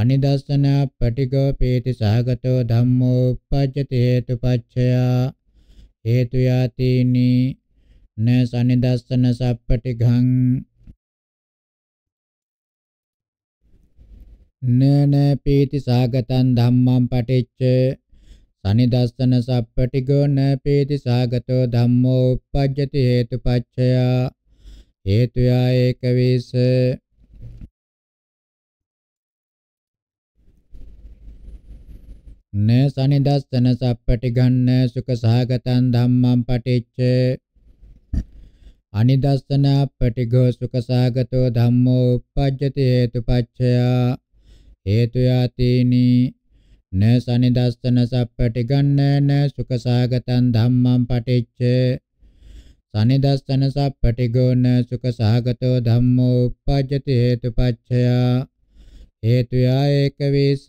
Speaker 1: අනිදස්සන පටිගෝ පේති සාගතෝ ධම්මෝ uppajjati හේතුපච්චය හේතුය තීනි න සනිදස්සන සප්පටිඝං නන පීති සාගතං ධම්මං පටිච්ච සනිදස්සන සප්පටිඝෝ න පීති සාගතෝ ධම්මෝ uppajjati හේතුපච්චය හේතුයා ඒකවේස න සනිදස්සන සප්පටිඝං න සුඛ සාගතං ධම්මං පටිච්ච අනිදස්සනා පටිඝෝ සුඛසාගතෝ ධම්මෝ uppajjati හේතුපච්චයා හේතු යතිනි න සනිදස්සන සප්පටිගන්න න සුඛසාගතං ධම්මං පටිච්ච සනිදස්සන සප්පටිගෝ න සුඛසාගතෝ ධම්මෝ uppajjati හේතුපච්චයා හේතු යායක වේස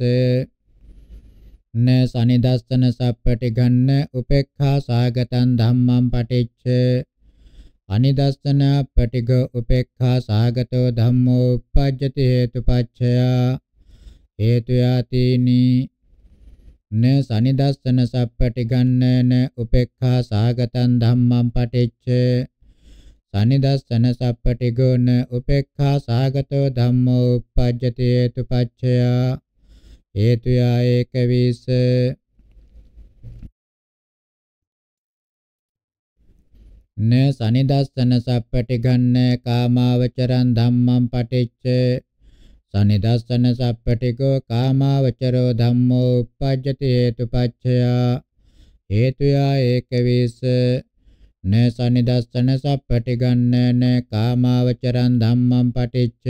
Speaker 1: න සනිදස්සන සප්පටිගන්න උපේක්ඛා සාගතං ධම්මං පටිච්ච අනිදස්සනා පටිග උපේක්ඛා සාගතෝ ධම්මෝ uppajjati හේතුපච්චය හේතු යතිනි න සනිදස්සන සප්පටිගන්නන උපේක්ඛා සාගතං ධම්මං පටිච්ච සනිදස්සන සප්පටිගොන උපේක්ඛා සාගතෝ ධම්මෝ uppajjati හේතුපච්චය හේතු යා ඒකවිස න සනිදස්සන සප්පටිගන්න කාමාවචරං ධම්මං පටිච්ච සනිදස්සන සප්පටිකෝ කාමාවචරෝ ධම්මෝ uppajjati hetupaccaya hetuya ekavis න සනිදස්සන සප්පටිගන්න න කාමාවචරං ධම්මං පටිච්ච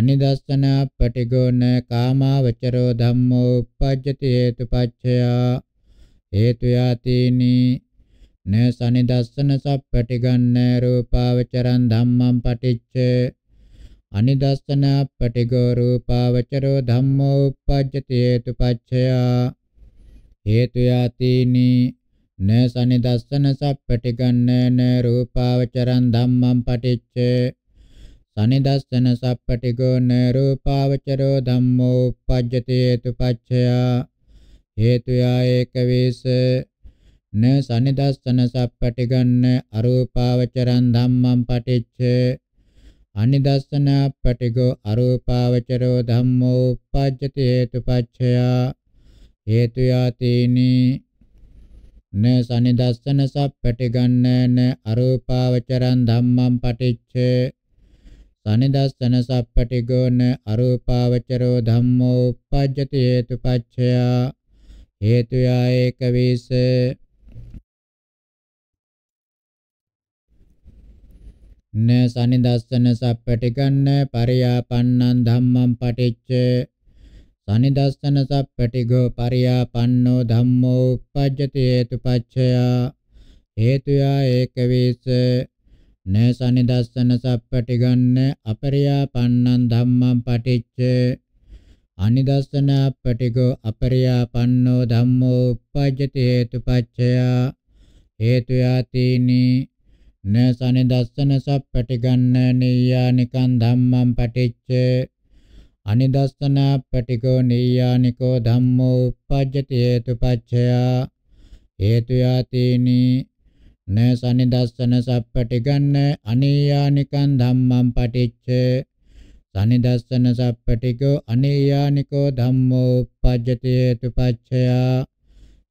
Speaker 1: අනිදස්සන පටිගෝ න කාමාවචරෝ ධම්මෝ uppajjati hetupaccaya හේතු යාතේනී න සනිදස්සන සප්පටිගන්න රූපාවචරං ධම්මං පටිච්ච අනිදස්සන පටිගෝ රූපාවචරෝ ධම්මෝ uppajjati hetupaccaya හේතු යතිනි න සනිදස්සන සප්පටිගන්න න රූපාවචරං ධම්මං පටිච්ච සනිදස්සන සප්පටිගෝ න රූපාවචරෝ ධම්මෝ uppajjati hetupaccaya හේතු යා ඒකවේස න සනිදස්සන සප්පටිගන්න අරූපාවචරං ධම්මං පටිච්ච අනිදස්සන පටිගෝ අරූපාවචරෝ ධම්මෝ උපජ්ජති හේතුපච්චය හේතු යාතේනි න සනිදස්සන සප්පටිගන්න න අරූපාවචරං ධම්මං පටිච්ච සනිදස්සන සප්පටිගෝ න අරූපාවචරෝ ධම්මෝ උපජ්ජති හේතුපච්චය හේතු යා ඒකවිසේ න සනිදස්සන සප්පටිගන්න පරියාපන්නං ධම්මං පටිච්ච සනිදස්සන සප්පටිගෝ පරියාපන්නෝ ධම්මෝ uppajjati hetupaccaya හේතුයා ඒකවේස න සනිදස්සන සප්පටිගන්න අපරියාපන්නං ධම්මං පටිච්ච අනිදස්සන අපටිගෝ අපරියාපන්නෝ ධම්මෝ uppajjati hetupaccaya හේතුයා තීනී න සනිදස්සන සප්පටිගන්න නීයානිකං ධම්මං පටිච්ච අනිදස්සන පටිකෝ නීයානිකෝ ධම්මෝ uppajjati hetupaccaya හේතු යාතේනි න සනිදස්සන සප්පටිගන්න අනීයානිකං ධම්මං පටිච්ච සනිදස්සන සප්පටිකෝ අනේයානිකෝ ධම්මෝ uppajjati hetupaccaya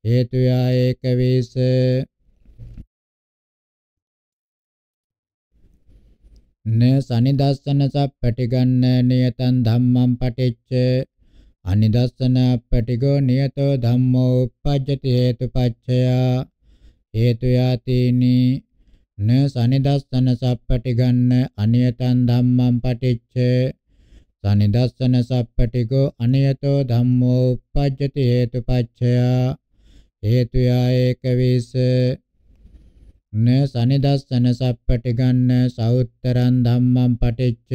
Speaker 1: හේතු යා ඒක වේස න සනිදස්සන සප්පටිගන්න නියතං ධම්මං පටිච්ච අනිදස්සන පටිගෝ නියතෝ ධම්මෝ uppajjati හේතුපච්චය හේතු යතිනි න සනිදස්සන සප්පටිගන්න අනියතං ධම්මං පටිච්ච සනිදස්සන සප්පටිගෝ අනියතෝ ධම්මෝ uppajjati හේතුපච්චය හේතු යා ඒක විශේෂ න සනිදස්සන සප්පටිගන්න සෞත්තරං ධම්මං පටිච්ච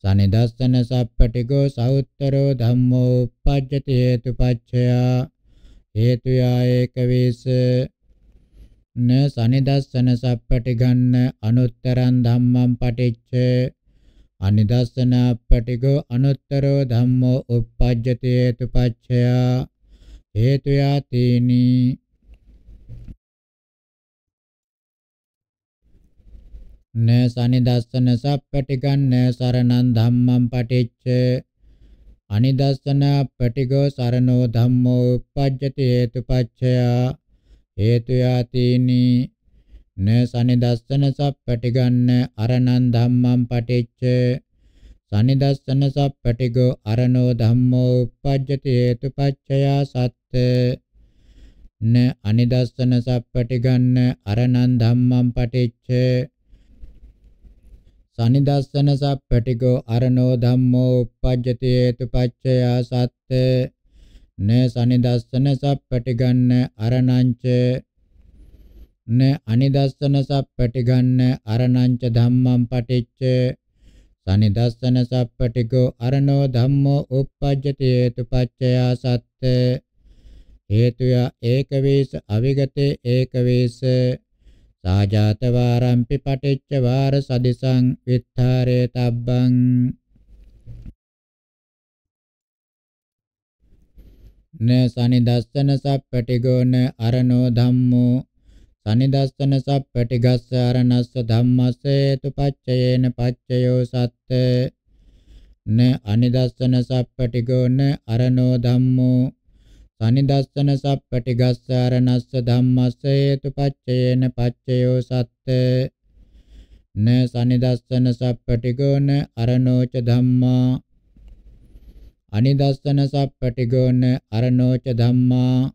Speaker 1: සනිදස්සන සප්පටිගෝ සෞත්තරෝ ධම්මෝ uppajjati හේතුපච්චය හේතුයා ඒකවිස න සනිදස්සන සප්පටිගන්න අනුත්තරං ධම්මං පටිච්ච අනිදස්සන අපටිගෝ අනුත්තරෝ ධම්මෝ uppajjati හේතුපච්චය හේතුයා තීනී න සනිදස්සන සප්පටිගන්න සරණං ධම්මං පටිච්ච අනිදස්සන පටිගෝ සරණෝ ධම්මෝ උපජ්ජති හේතුපච්චය හේතු යතිනි න සනිදස්සන සප්පටිගන්න අරණං ධම්මං පටිච්ච සනිදස්සන සප්පටිගෝ අරණෝ ධම්මෝ උපජ්ජති හේතුපච්චය සත්ත්‍ය න අනිදස්සන සප්පටිගන්න අරණං ධම්මං පටිච්ච සනිදස්සන සප්පටිකෝ අරණෝ ධම්මෝ uppajjati hetupaccaya satte න සනිදස්සන සප්පටිගන්න අරණංච න අනිදස්සන සප්පටිගන්න අරණංච ධම්මං පටිච්ච සනිදස්සන සප්පටිකෝ අරණෝ ධම්මෝ uppajjati hetupaccaya satte හේතුය ඒකවේස අවිගතේ ඒකවේස තාජාතවාරම්පි පටිච්ච වාර සදිසං විත්තරේ තබ්බං න සනිදස්සන සප්පටිගෝන අරණෝ ධම්මෝ සනිදස්සන සප්පටිගස්ස අරණස්ස ධම්මස්ස හේතුපච්චයේන පච්චයෝ සත්ත න අනිදස්සන සප්පටිගෝන අරණෝ ධම්මෝ සනිදස්සන සප්පටිගස්සාරණස්ස ධම්මස්ස හේතුපච්චේන පච්චයෝ සත්ත න සනිදස්සන සප්පටිගෝන අරණෝච ධම්මා අනිදස්සන සප්පටිගෝන අරණෝච ධම්මා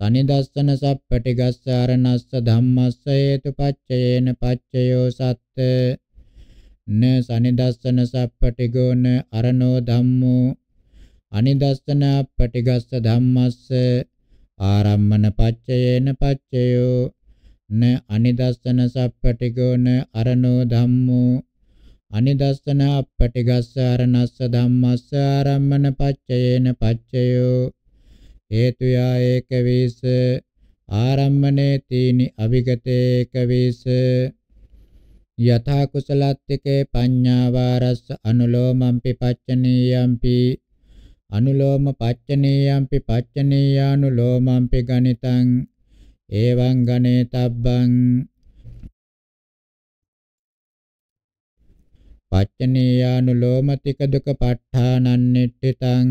Speaker 1: සනිදස්සන සප්පටිගස්සාරණස්ස ධම්මස්ස හේතුපච්චේන පච්චයෝ සත්ත න සනිදස්සන සප්පටිගෝන අරණෝ ධම්මෝ අනිදස්සන පටිගස්ස ධම්මස්ස ආරම්මන පච්චයේන පච්චයෝ න අනිදස්සන සප්පටිගෝන අරණෝ ධම්මෝ අනිදස්සන අපටිගස්ස අරණස්ස ධම්මස්ස ආරම්මන පච්චයේන පච්චයෝ හේතු යා ඒකවිස ආරම්මනේ තීනි අවිගතේ ඒකවිස යථා කුසලත්තිකේ පඤ්ඤාවාරස්ස අනුලෝමම්පි පච්චනීයම්පි අනුලෝම පච්චනීයම්පි පච්චනීයානුලෝමම්පි ගණිතං එවං ගණේතබ්බං පච්චනීයානුලෝමතික දුක ප ဋ ාණන්නිට්ඨිතං